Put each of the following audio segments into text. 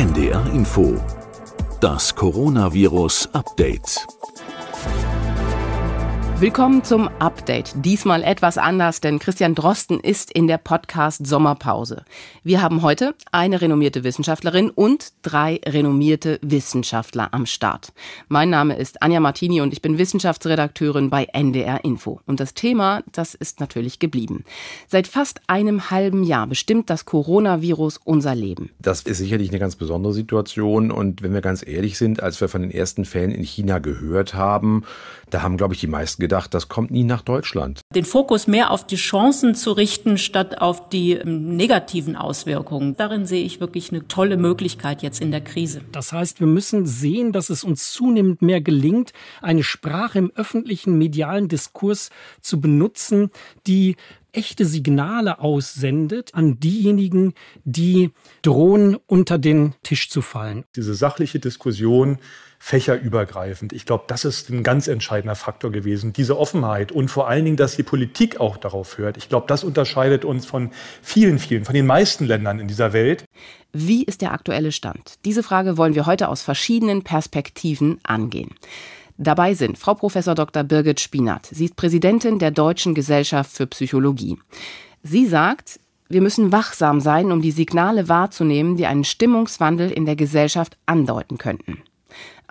NDR Info. Das Coronavirus Update. Willkommen zum Update. Diesmal etwas anders, denn Christian Drosten ist in der Podcast Sommerpause. Wir haben heute eine renommierte Wissenschaftlerin und drei renommierte Wissenschaftler am Start. Mein Name ist Anja Martini und ich bin Wissenschaftsredakteurin bei NDR Info. Und das Thema, das ist natürlich geblieben. Seit fast einem halben Jahr bestimmt das Coronavirus unser Leben. Das ist sicherlich eine ganz besondere Situation und wenn wir ganz ehrlich sind, als wir von den ersten Fällen in China gehört haben, da haben, glaube ich, die meisten gedacht, gedacht, das kommt nie nach Deutschland. Den Fokus mehr auf die Chancen zu richten, statt auf die ähm, negativen Auswirkungen. Darin sehe ich wirklich eine tolle Möglichkeit jetzt in der Krise. Das heißt, wir müssen sehen, dass es uns zunehmend mehr gelingt, eine Sprache im öffentlichen medialen Diskurs zu benutzen, die echte Signale aussendet an diejenigen, die drohen, unter den Tisch zu fallen. Diese sachliche Diskussion fächerübergreifend. Ich glaube, das ist ein ganz entscheidender Faktor gewesen, diese Offenheit und vor allen Dingen, dass die Politik auch darauf hört. Ich glaube, das unterscheidet uns von vielen, vielen, von den meisten Ländern in dieser Welt. Wie ist der aktuelle Stand? Diese Frage wollen wir heute aus verschiedenen Perspektiven angehen. Dabei sind Frau Prof. Dr. Birgit Spinat. Sie ist Präsidentin der Deutschen Gesellschaft für Psychologie. Sie sagt, wir müssen wachsam sein, um die Signale wahrzunehmen, die einen Stimmungswandel in der Gesellschaft andeuten könnten.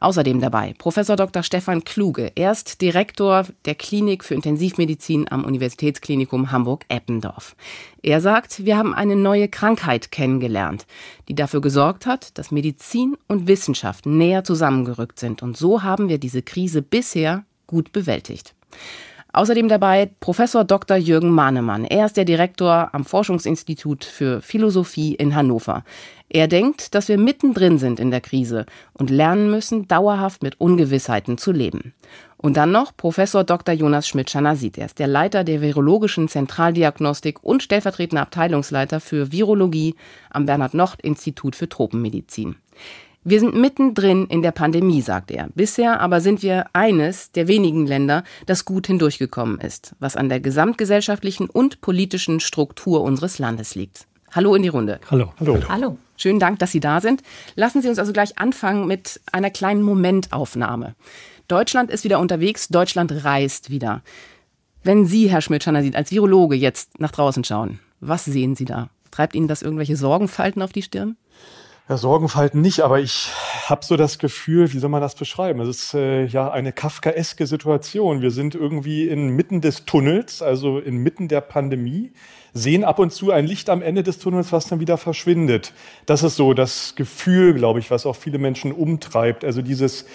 Außerdem dabei Professor Dr. Stefan Kluge. Er Direktor der Klinik für Intensivmedizin am Universitätsklinikum Hamburg-Eppendorf. Er sagt, wir haben eine neue Krankheit kennengelernt, die dafür gesorgt hat, dass Medizin und Wissenschaft näher zusammengerückt sind. Und so haben wir diese Krise bisher gut bewältigt. Außerdem dabei Professor Dr. Jürgen Mahnemann. Er ist der Direktor am Forschungsinstitut für Philosophie in Hannover. Er denkt, dass wir mittendrin sind in der Krise und lernen müssen, dauerhaft mit Ungewissheiten zu leben. Und dann noch Professor Dr. Jonas Schmidt-Schanasit. Er ist der Leiter der Virologischen Zentraldiagnostik und stellvertretender Abteilungsleiter für Virologie am Bernhard-Nocht-Institut für Tropenmedizin. Wir sind mittendrin in der Pandemie, sagt er. Bisher aber sind wir eines der wenigen Länder, das gut hindurchgekommen ist, was an der gesamtgesellschaftlichen und politischen Struktur unseres Landes liegt. Hallo in die Runde. Hallo. Hallo. Hallo. Schönen Dank, dass Sie da sind. Lassen Sie uns also gleich anfangen mit einer kleinen Momentaufnahme. Deutschland ist wieder unterwegs, Deutschland reist wieder. Wenn Sie, Herr Schmidt-Schanasid, als Virologe jetzt nach draußen schauen, was sehen Sie da? Treibt Ihnen das irgendwelche Sorgenfalten auf die Stirn? Ja, Sorgenfalten nicht, aber ich habe so das Gefühl, wie soll man das beschreiben? Es ist äh, ja eine kafkaeske Situation. Wir sind irgendwie inmitten des Tunnels, also inmitten der Pandemie, sehen ab und zu ein Licht am Ende des Tunnels, was dann wieder verschwindet. Das ist so das Gefühl, glaube ich, was auch viele Menschen umtreibt. Also dieses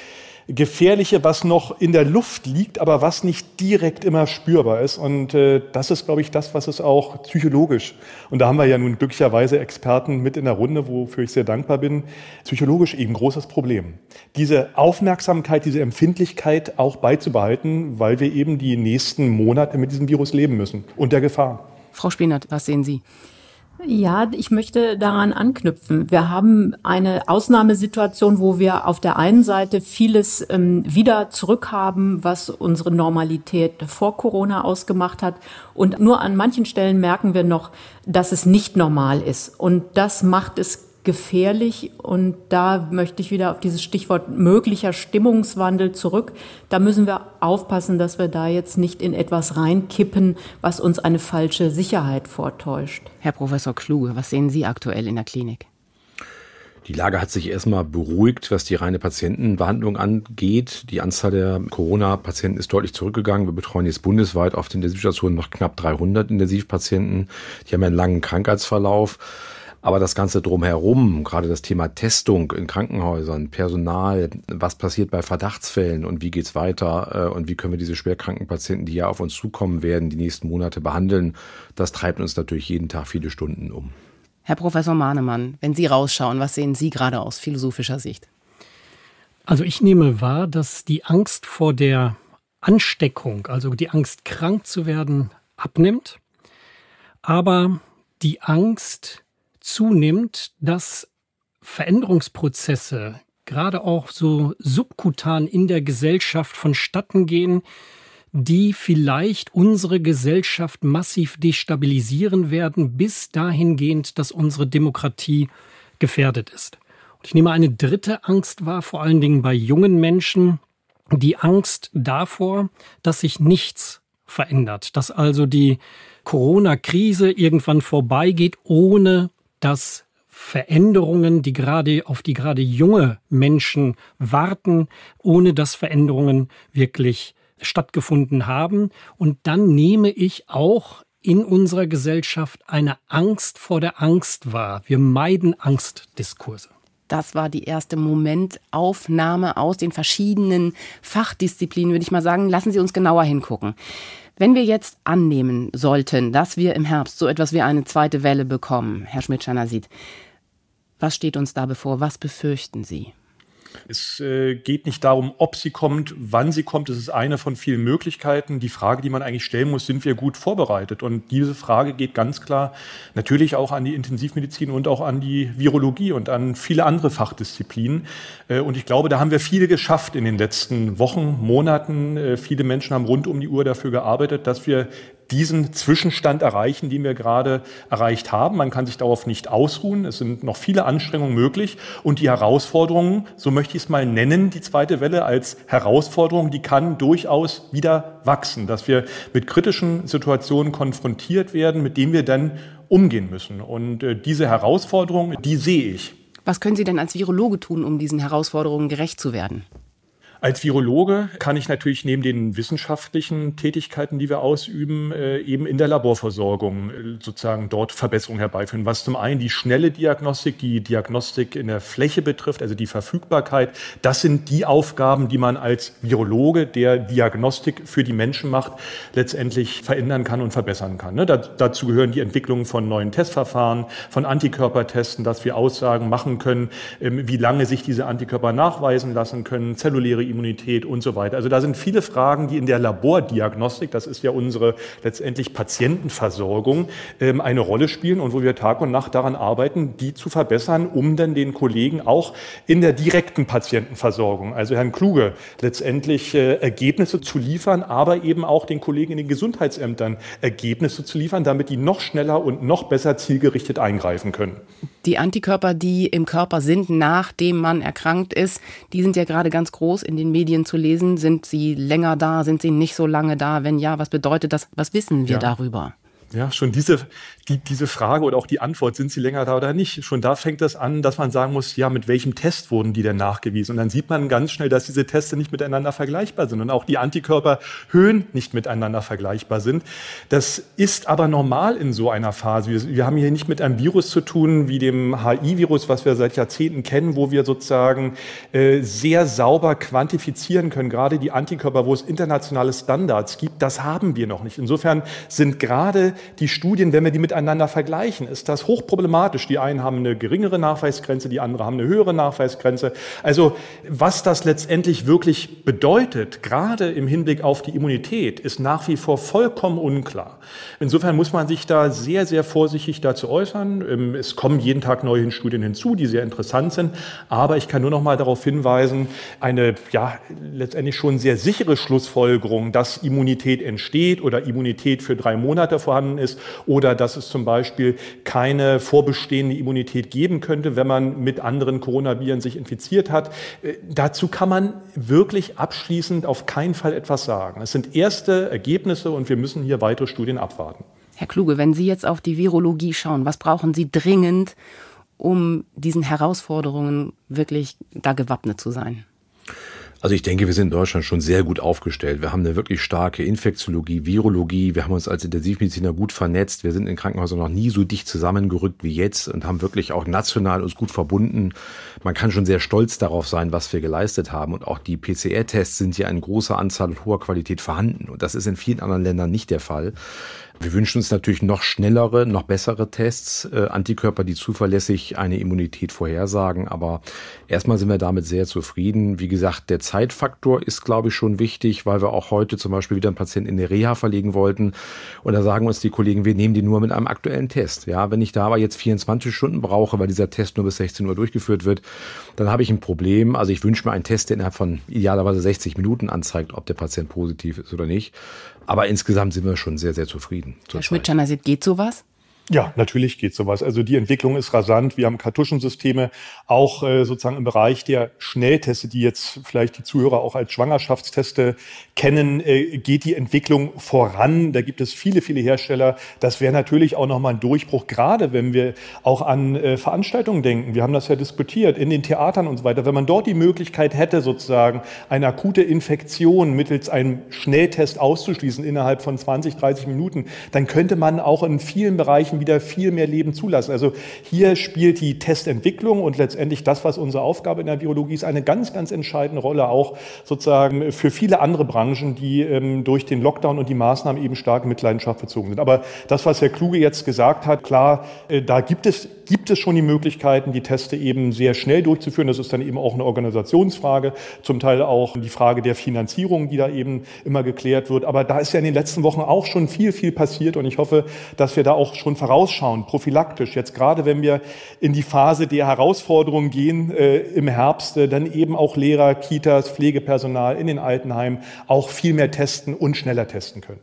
Gefährliche, was noch in der Luft liegt, aber was nicht direkt immer spürbar ist. Und äh, das ist, glaube ich, das, was es auch psychologisch, und da haben wir ja nun glücklicherweise Experten mit in der Runde, wofür ich sehr dankbar bin, psychologisch eben großes Problem. Diese Aufmerksamkeit, diese Empfindlichkeit auch beizubehalten, weil wir eben die nächsten Monate mit diesem Virus leben müssen und der Gefahr. Frau Spenert, was sehen Sie? Ja, ich möchte daran anknüpfen. Wir haben eine Ausnahmesituation, wo wir auf der einen Seite vieles ähm, wieder zurückhaben, was unsere Normalität vor Corona ausgemacht hat. Und nur an manchen Stellen merken wir noch, dass es nicht normal ist. Und das macht es gefährlich. Und da möchte ich wieder auf dieses Stichwort möglicher Stimmungswandel zurück. Da müssen wir aufpassen, dass wir da jetzt nicht in etwas reinkippen, was uns eine falsche Sicherheit vortäuscht. Herr Professor Kluge, was sehen Sie aktuell in der Klinik? Die Lage hat sich erstmal beruhigt, was die reine Patientenbehandlung angeht. Die Anzahl der Corona-Patienten ist deutlich zurückgegangen. Wir betreuen jetzt bundesweit auf den Intensivstationen noch knapp 300 Intensivpatienten. Die haben einen langen Krankheitsverlauf aber das Ganze drumherum, gerade das Thema Testung in Krankenhäusern, Personal, was passiert bei Verdachtsfällen und wie geht's weiter äh, und wie können wir diese schwerkranken Patienten, die ja auf uns zukommen werden, die nächsten Monate behandeln, das treibt uns natürlich jeden Tag viele Stunden um. Herr Professor Mahnemann, wenn Sie rausschauen, was sehen Sie gerade aus philosophischer Sicht? Also ich nehme wahr, dass die Angst vor der Ansteckung, also die Angst krank zu werden, abnimmt, aber die Angst zunimmt, dass Veränderungsprozesse gerade auch so subkutan in der Gesellschaft vonstatten gehen, die vielleicht unsere Gesellschaft massiv destabilisieren werden, bis dahingehend, dass unsere Demokratie gefährdet ist. Und ich nehme eine dritte Angst wahr, vor allen Dingen bei jungen Menschen, die Angst davor, dass sich nichts verändert, dass also die Corona-Krise irgendwann vorbeigeht, ohne dass Veränderungen, die gerade auf die gerade junge Menschen warten, ohne dass Veränderungen wirklich stattgefunden haben. Und dann nehme ich auch in unserer Gesellschaft eine Angst vor der Angst wahr. Wir meiden Angstdiskurse. Das war die erste Momentaufnahme aus den verschiedenen Fachdisziplinen, würde ich mal sagen. Lassen Sie uns genauer hingucken. Wenn wir jetzt annehmen sollten, dass wir im Herbst so etwas wie eine zweite Welle bekommen, Herr Schmidt-Schanasit, was steht uns da bevor? Was befürchten Sie? Es äh, geht nicht darum, ob sie kommt, wann sie kommt. Es ist eine von vielen Möglichkeiten. Die Frage, die man eigentlich stellen muss, sind wir gut vorbereitet? Und diese Frage geht ganz klar natürlich auch an die Intensivmedizin und auch an die Virologie und an viele andere Fachdisziplinen. Äh, und ich glaube, da haben wir viel geschafft in den letzten Wochen, Monaten. Äh, viele Menschen haben rund um die Uhr dafür gearbeitet, dass wir diesen Zwischenstand erreichen, den wir gerade erreicht haben. Man kann sich darauf nicht ausruhen. Es sind noch viele Anstrengungen möglich. Und die Herausforderungen, so möchte ich es mal nennen, die zweite Welle als Herausforderung, die kann durchaus wieder wachsen, dass wir mit kritischen Situationen konfrontiert werden, mit denen wir dann umgehen müssen. Und äh, diese Herausforderungen, die sehe ich. Was können Sie denn als Virologe tun, um diesen Herausforderungen gerecht zu werden? Als Virologe kann ich natürlich neben den wissenschaftlichen Tätigkeiten, die wir ausüben, äh, eben in der Laborversorgung äh, sozusagen dort Verbesserungen herbeiführen. Was zum einen die schnelle Diagnostik, die Diagnostik in der Fläche betrifft, also die Verfügbarkeit, das sind die Aufgaben, die man als Virologe, der Diagnostik für die Menschen macht, letztendlich verändern kann und verbessern kann. Ne? dazu gehören die Entwicklung von neuen Testverfahren, von Antikörpertesten, dass wir Aussagen machen können, ähm, wie lange sich diese Antikörper nachweisen lassen können, zelluläre Immunität und so weiter. Also da sind viele Fragen, die in der Labordiagnostik, das ist ja unsere letztendlich Patientenversorgung, ähm, eine Rolle spielen und wo wir Tag und Nacht daran arbeiten, die zu verbessern, um dann den Kollegen auch in der direkten Patientenversorgung, also Herrn Kluge, letztendlich äh, Ergebnisse zu liefern, aber eben auch den Kollegen in den Gesundheitsämtern Ergebnisse zu liefern, damit die noch schneller und noch besser zielgerichtet eingreifen können. Die Antikörper, die im Körper sind, nachdem man erkrankt ist, die sind ja gerade ganz groß in den den Medien zu lesen? Sind sie länger da? Sind sie nicht so lange da? Wenn ja, was bedeutet das? Was wissen wir ja. darüber? Ja, schon diese die, diese Frage oder auch die Antwort, sind sie länger da oder nicht, schon da fängt das an, dass man sagen muss, ja, mit welchem Test wurden die denn nachgewiesen? Und dann sieht man ganz schnell, dass diese Teste nicht miteinander vergleichbar sind und auch die Antikörperhöhen nicht miteinander vergleichbar sind. Das ist aber normal in so einer Phase. Wir, wir haben hier nicht mit einem Virus zu tun wie dem HI-Virus, was wir seit Jahrzehnten kennen, wo wir sozusagen äh, sehr sauber quantifizieren können, gerade die Antikörper, wo es internationale Standards gibt. Das haben wir noch nicht. Insofern sind gerade die Studien, wenn wir die mit miteinander vergleichen, ist das hochproblematisch. Die einen haben eine geringere Nachweisgrenze, die anderen haben eine höhere Nachweisgrenze. Also was das letztendlich wirklich bedeutet, gerade im Hinblick auf die Immunität, ist nach wie vor vollkommen unklar. Insofern muss man sich da sehr, sehr vorsichtig dazu äußern. Ähm, es kommen jeden Tag neue Studien hinzu, die sehr interessant sind. Aber ich kann nur noch mal darauf hinweisen, eine ja, letztendlich schon sehr sichere Schlussfolgerung, dass Immunität entsteht oder Immunität für drei Monate vorhanden ist oder dass es es zum Beispiel keine vorbestehende Immunität geben könnte, wenn man mit anderen Coronaviren sich infiziert hat. Äh, dazu kann man wirklich abschließend auf keinen Fall etwas sagen. Es sind erste Ergebnisse und wir müssen hier weitere Studien abwarten. Herr Kluge, wenn Sie jetzt auf die Virologie schauen, was brauchen Sie dringend, um diesen Herausforderungen wirklich da gewappnet zu sein? Also ich denke, wir sind in Deutschland schon sehr gut aufgestellt. Wir haben eine wirklich starke Infektiologie, Virologie. Wir haben uns als Intensivmediziner gut vernetzt. Wir sind in Krankenhäusern noch nie so dicht zusammengerückt wie jetzt und haben wirklich auch national uns gut verbunden. Man kann schon sehr stolz darauf sein, was wir geleistet haben. Und auch die PCR-Tests sind ja in großer Anzahl und hoher Qualität vorhanden. Und das ist in vielen anderen Ländern nicht der Fall. Wir wünschen uns natürlich noch schnellere, noch bessere Tests, äh, Antikörper, die zuverlässig eine Immunität vorhersagen. Aber erstmal sind wir damit sehr zufrieden. Wie gesagt, der Zeitfaktor ist, glaube ich, schon wichtig, weil wir auch heute zum Beispiel wieder einen Patienten in eine Reha verlegen wollten. Und da sagen uns die Kollegen, wir nehmen die nur mit einem aktuellen Test. Ja, wenn ich da aber jetzt 24 Stunden brauche, weil dieser Test nur bis 16 Uhr durchgeführt wird, dann habe ich ein Problem. Also ich wünsche mir einen Test, der innerhalb von idealerweise 60 Minuten anzeigt, ob der Patient positiv ist oder nicht. Aber insgesamt sind wir schon sehr, sehr zufrieden. Herr Schmidt-Schanner, geht sowas? Ja, natürlich geht sowas. Also die Entwicklung ist rasant. Wir haben Kartuschensysteme, auch äh, sozusagen im Bereich der Schnellteste, die jetzt vielleicht die Zuhörer auch als Schwangerschaftsteste kennen, äh, geht die Entwicklung voran. Da gibt es viele, viele Hersteller. Das wäre natürlich auch nochmal ein Durchbruch, gerade wenn wir auch an äh, Veranstaltungen denken. Wir haben das ja diskutiert, in den Theatern und so weiter. Wenn man dort die Möglichkeit hätte, sozusagen eine akute Infektion mittels einem Schnelltest auszuschließen innerhalb von 20, 30 Minuten, dann könnte man auch in vielen Bereichen Bereichen wieder viel mehr Leben zulassen. Also hier spielt die Testentwicklung und letztendlich das, was unsere Aufgabe in der Virologie ist, eine ganz, ganz entscheidende Rolle auch sozusagen für viele andere Branchen, die ähm, durch den Lockdown und die Maßnahmen eben stark in Mitleidenschaft verzogen sind. Aber das, was Herr Kluge jetzt gesagt hat, klar, äh, da gibt es gibt es schon die Möglichkeiten, die Teste eben sehr schnell durchzuführen. Das ist dann eben auch eine Organisationsfrage, zum Teil auch die Frage der Finanzierung, die da eben immer geklärt wird. Aber da ist ja in den letzten Wochen auch schon viel, viel passiert und ich hoffe, dass wir da auch schon vorausschauen, prophylaktisch. Jetzt gerade, wenn wir in die Phase der Herausforderungen gehen äh, im Herbst, äh, dann eben auch Lehrer, Kitas, Pflegepersonal in den Altenheimen auch viel mehr testen und schneller testen können.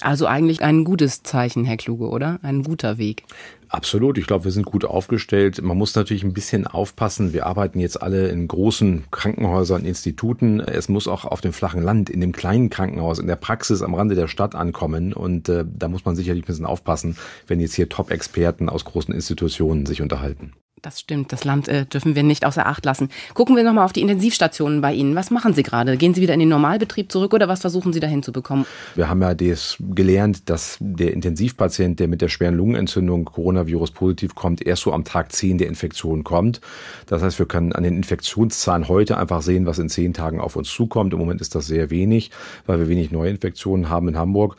Also eigentlich ein gutes Zeichen, Herr Kluge, oder? Ein guter Weg. Absolut, ich glaube, wir sind gut aufgestellt. Man muss natürlich ein bisschen aufpassen. Wir arbeiten jetzt alle in großen Krankenhäusern, Instituten. Es muss auch auf dem flachen Land, in dem kleinen Krankenhaus, in der Praxis am Rande der Stadt ankommen. Und äh, da muss man sicherlich ein bisschen aufpassen, wenn jetzt hier Top-Experten aus großen Institutionen sich unterhalten. Das stimmt, das Land äh, dürfen wir nicht außer Acht lassen. Gucken wir nochmal auf die Intensivstationen bei Ihnen. Was machen Sie gerade? Gehen Sie wieder in den Normalbetrieb zurück oder was versuchen Sie dahin zu bekommen? Wir haben ja das gelernt, dass der Intensivpatient, der mit der schweren Lungenentzündung Coronavirus positiv kommt, erst so am Tag 10 der Infektion kommt. Das heißt, wir können an den Infektionszahlen heute einfach sehen, was in zehn Tagen auf uns zukommt. Im Moment ist das sehr wenig, weil wir wenig Neuinfektionen haben in Hamburg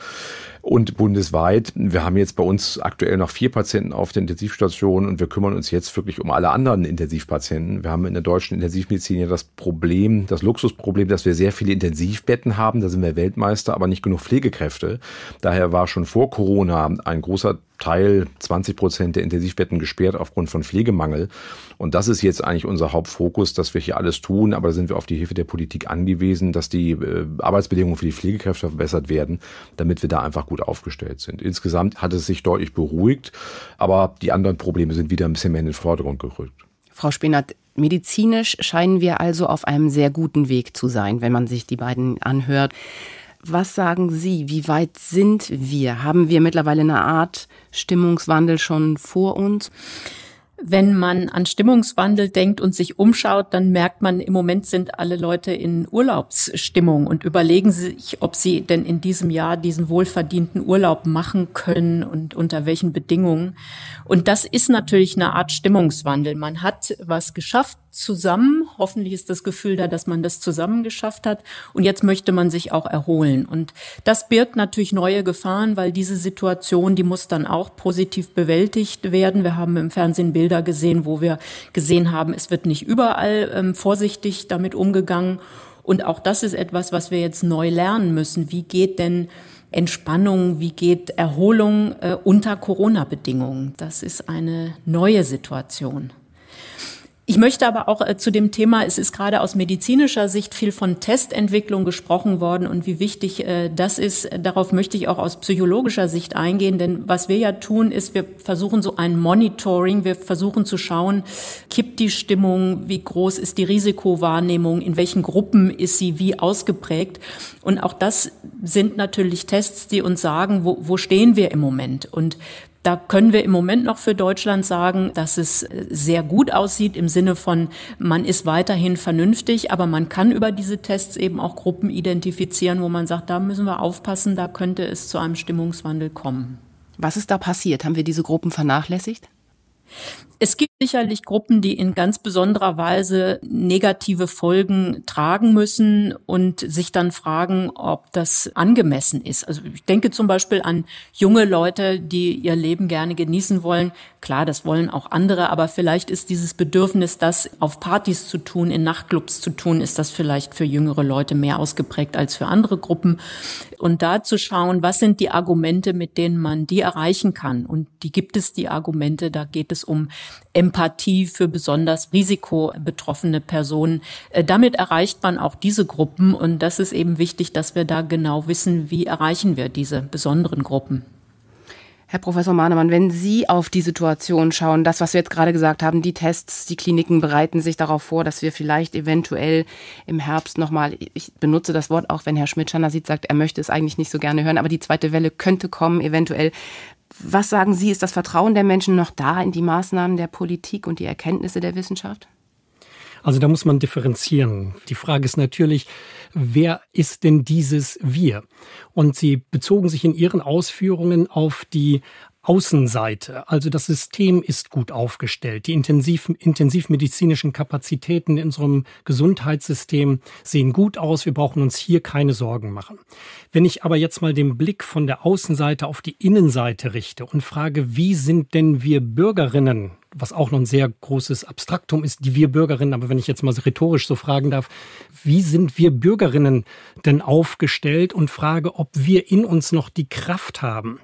und bundesweit. Wir haben jetzt bei uns aktuell noch vier Patienten auf der Intensivstation und wir kümmern uns jetzt wirklich um alle anderen Intensivpatienten. Wir haben in der deutschen Intensivmedizin ja das Problem, das Luxusproblem, dass wir sehr viele Intensivbetten haben. Da sind wir Weltmeister, aber nicht genug Pflegekräfte. Daher war schon vor Corona ein großer Teil 20 Prozent der Intensivbetten gesperrt aufgrund von Pflegemangel. Und das ist jetzt eigentlich unser Hauptfokus, dass wir hier alles tun. Aber da sind wir auf die Hilfe der Politik angewiesen, dass die äh, Arbeitsbedingungen für die Pflegekräfte verbessert werden, damit wir da einfach gut aufgestellt sind. Insgesamt hat es sich deutlich beruhigt, aber die anderen Probleme sind wieder ein bisschen mehr in den Vordergrund gerückt. Frau Spinert, medizinisch scheinen wir also auf einem sehr guten Weg zu sein, wenn man sich die beiden anhört. Was sagen Sie? Wie weit sind wir? Haben wir mittlerweile eine Art Stimmungswandel schon vor uns? Wenn man an Stimmungswandel denkt und sich umschaut, dann merkt man, im Moment sind alle Leute in Urlaubsstimmung und überlegen sich, ob sie denn in diesem Jahr diesen wohlverdienten Urlaub machen können und unter welchen Bedingungen. Und das ist natürlich eine Art Stimmungswandel. Man hat was geschafft zusammen. Hoffentlich ist das Gefühl da, dass man das zusammen geschafft hat. Und jetzt möchte man sich auch erholen. Und das birgt natürlich neue Gefahren, weil diese Situation, die muss dann auch positiv bewältigt werden. Wir haben im Fernsehen Bilder gesehen, wo wir gesehen haben, es wird nicht überall ähm, vorsichtig damit umgegangen. Und auch das ist etwas, was wir jetzt neu lernen müssen. Wie geht denn Entspannung, wie geht Erholung äh, unter Corona-Bedingungen? Das ist eine neue Situation. Ich möchte aber auch äh, zu dem Thema, es ist gerade aus medizinischer Sicht viel von Testentwicklung gesprochen worden und wie wichtig äh, das ist, darauf möchte ich auch aus psychologischer Sicht eingehen, denn was wir ja tun, ist, wir versuchen so ein Monitoring, wir versuchen zu schauen, kippt die Stimmung, wie groß ist die Risikowahrnehmung, in welchen Gruppen ist sie wie ausgeprägt und auch das sind natürlich Tests, die uns sagen, wo, wo stehen wir im Moment und da können wir im Moment noch für Deutschland sagen, dass es äh, sehr gut aussieht im Sinne von, man ist weiterhin vernünftig, aber man kann über diese Tests eben auch Gruppen identifizieren, wo man sagt, da müssen wir aufpassen, da könnte es zu einem Stimmungswandel kommen. Was ist da passiert? Haben wir diese Gruppen vernachlässigt? Es gibt sicherlich Gruppen, die in ganz besonderer Weise negative Folgen tragen müssen und sich dann fragen, ob das angemessen ist. Also ich denke zum Beispiel an junge Leute, die ihr Leben gerne genießen wollen. Klar, das wollen auch andere, aber vielleicht ist dieses Bedürfnis, das auf Partys zu tun, in Nachtclubs zu tun, ist das vielleicht für jüngere Leute mehr ausgeprägt als für andere Gruppen. Und da zu schauen, was sind die Argumente, mit denen man die erreichen kann. Und die gibt es, die Argumente, da geht es um Empathie für besonders risikobetroffene Personen. Äh, damit erreicht man auch diese Gruppen und das ist eben wichtig, dass wir da genau wissen, wie erreichen wir diese besonderen Gruppen. Herr Professor Mahnemann, wenn Sie auf die Situation schauen, das, was wir jetzt gerade gesagt haben, die Tests, die Kliniken bereiten sich darauf vor, dass wir vielleicht eventuell im Herbst nochmal, ich benutze das Wort auch, wenn Herr Schmidt-Schanner sieht, sagt, er möchte es eigentlich nicht so gerne hören, aber die zweite Welle könnte kommen, eventuell. Was sagen Sie, ist das Vertrauen der Menschen noch da in die Maßnahmen der Politik und die Erkenntnisse der Wissenschaft? Also da muss man differenzieren. Die Frage ist natürlich, wer ist denn dieses Wir? Und Sie bezogen sich in Ihren Ausführungen auf die Außenseite. Also das System ist gut aufgestellt. Die intensiv, intensivmedizinischen Kapazitäten in unserem Gesundheitssystem sehen gut aus. Wir brauchen uns hier keine Sorgen machen. Wenn ich aber jetzt mal den Blick von der Außenseite auf die Innenseite richte und frage, wie sind denn wir Bürgerinnen was auch noch ein sehr großes Abstraktum ist, die wir Bürgerinnen, aber wenn ich jetzt mal so rhetorisch so fragen darf, wie sind wir Bürgerinnen denn aufgestellt und frage, ob wir in uns noch die Kraft haben,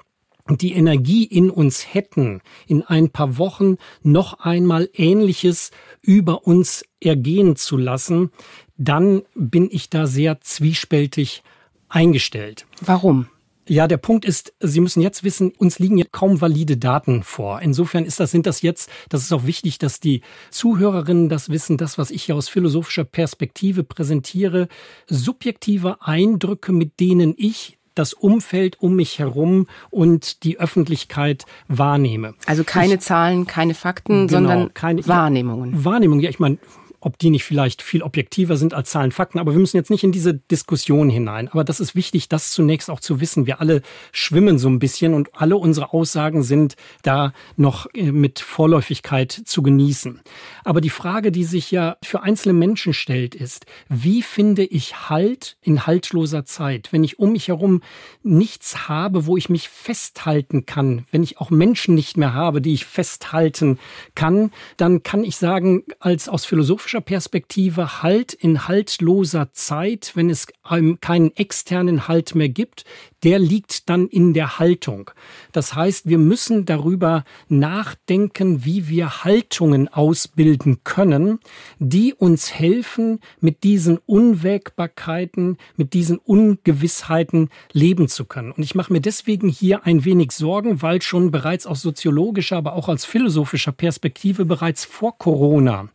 die Energie in uns hätten, in ein paar Wochen noch einmal Ähnliches über uns ergehen zu lassen, dann bin ich da sehr zwiespältig eingestellt. Warum? Ja, der Punkt ist, Sie müssen jetzt wissen, uns liegen ja kaum valide Daten vor. Insofern ist das, sind das jetzt, das ist auch wichtig, dass die Zuhörerinnen das wissen, das, was ich hier aus philosophischer Perspektive präsentiere, subjektive Eindrücke, mit denen ich das Umfeld um mich herum und die Öffentlichkeit wahrnehme. Also keine ich, Zahlen, keine Fakten, genau, sondern keine, Wahrnehmungen. Ja, Wahrnehmung, ja, ich meine, ob die nicht vielleicht viel objektiver sind als Zahlen, Fakten. Aber wir müssen jetzt nicht in diese Diskussion hinein. Aber das ist wichtig, das zunächst auch zu wissen. Wir alle schwimmen so ein bisschen und alle unsere Aussagen sind da noch äh, mit Vorläufigkeit zu genießen. Aber die Frage, die sich ja für einzelne Menschen stellt, ist, wie finde ich Halt in haltloser Zeit, wenn ich um mich herum nichts habe, wo ich mich festhalten kann, wenn ich auch Menschen nicht mehr habe, die ich festhalten kann, dann kann ich sagen, als aus philosophischer historischer Perspektive Halt in haltloser Zeit, wenn es ähm, keinen externen Halt mehr gibt, der liegt dann in der Haltung. Das heißt, wir müssen darüber nachdenken, wie wir Haltungen ausbilden können, die uns helfen, mit diesen Unwägbarkeiten, mit diesen Ungewissheiten leben zu können. Und ich mache mir deswegen hier ein wenig Sorgen, weil schon bereits aus soziologischer, aber auch als philosophischer Perspektive bereits vor Corona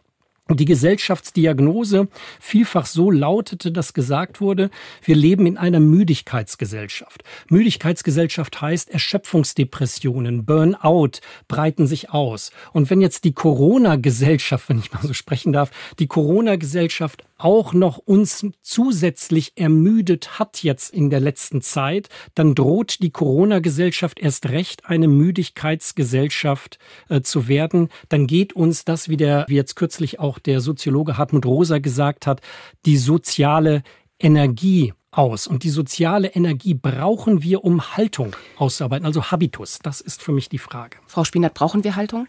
die Gesellschaftsdiagnose vielfach so lautete, dass gesagt wurde, wir leben in einer Müdigkeitsgesellschaft. Müdigkeitsgesellschaft heißt, Erschöpfungsdepressionen, Burnout breiten sich aus. Und wenn jetzt die Corona-Gesellschaft, wenn ich mal so sprechen darf, die Corona-Gesellschaft auch noch uns zusätzlich ermüdet hat jetzt in der letzten Zeit, dann droht die Corona-Gesellschaft erst recht eine Müdigkeitsgesellschaft äh, zu werden. Dann geht uns das, wie, der, wie jetzt kürzlich auch der Soziologe Hartmut Rosa gesagt hat, die soziale Energie aus. Und die soziale Energie brauchen wir, um Haltung auszuarbeiten, also Habitus. Das ist für mich die Frage. Frau Spinert, brauchen wir Haltung?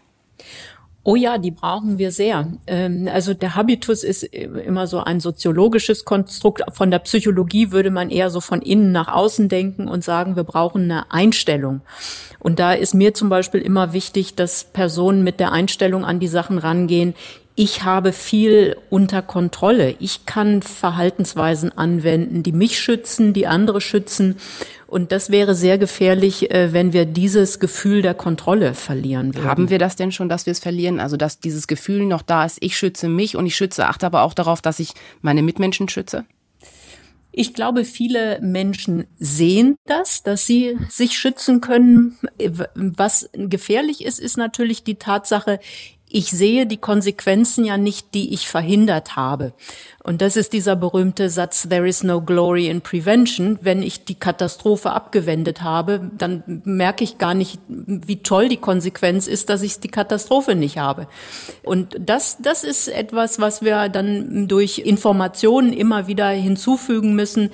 Oh ja, die brauchen wir sehr. Ähm, also der Habitus ist immer so ein soziologisches Konstrukt. Von der Psychologie würde man eher so von innen nach außen denken und sagen, wir brauchen eine Einstellung. Und da ist mir zum Beispiel immer wichtig, dass Personen mit der Einstellung an die Sachen rangehen, ich habe viel unter Kontrolle. Ich kann Verhaltensweisen anwenden, die mich schützen, die andere schützen. Und das wäre sehr gefährlich, äh, wenn wir dieses Gefühl der Kontrolle verlieren würden. Haben wir das denn schon, dass wir es verlieren? Also, dass dieses Gefühl noch da ist, ich schütze mich und ich schütze, achte aber auch darauf, dass ich meine Mitmenschen schütze? Ich glaube, viele Menschen sehen das, dass sie sich schützen können. Äh, was gefährlich ist, ist natürlich die Tatsache, ich sehe die Konsequenzen ja nicht, die ich verhindert habe. Und das ist dieser berühmte Satz, there is no glory in prevention. Wenn ich die Katastrophe abgewendet habe, dann merke ich gar nicht, wie toll die Konsequenz ist, dass ich die Katastrophe nicht habe. Und das, das ist etwas, was wir dann durch Informationen immer wieder hinzufügen müssen,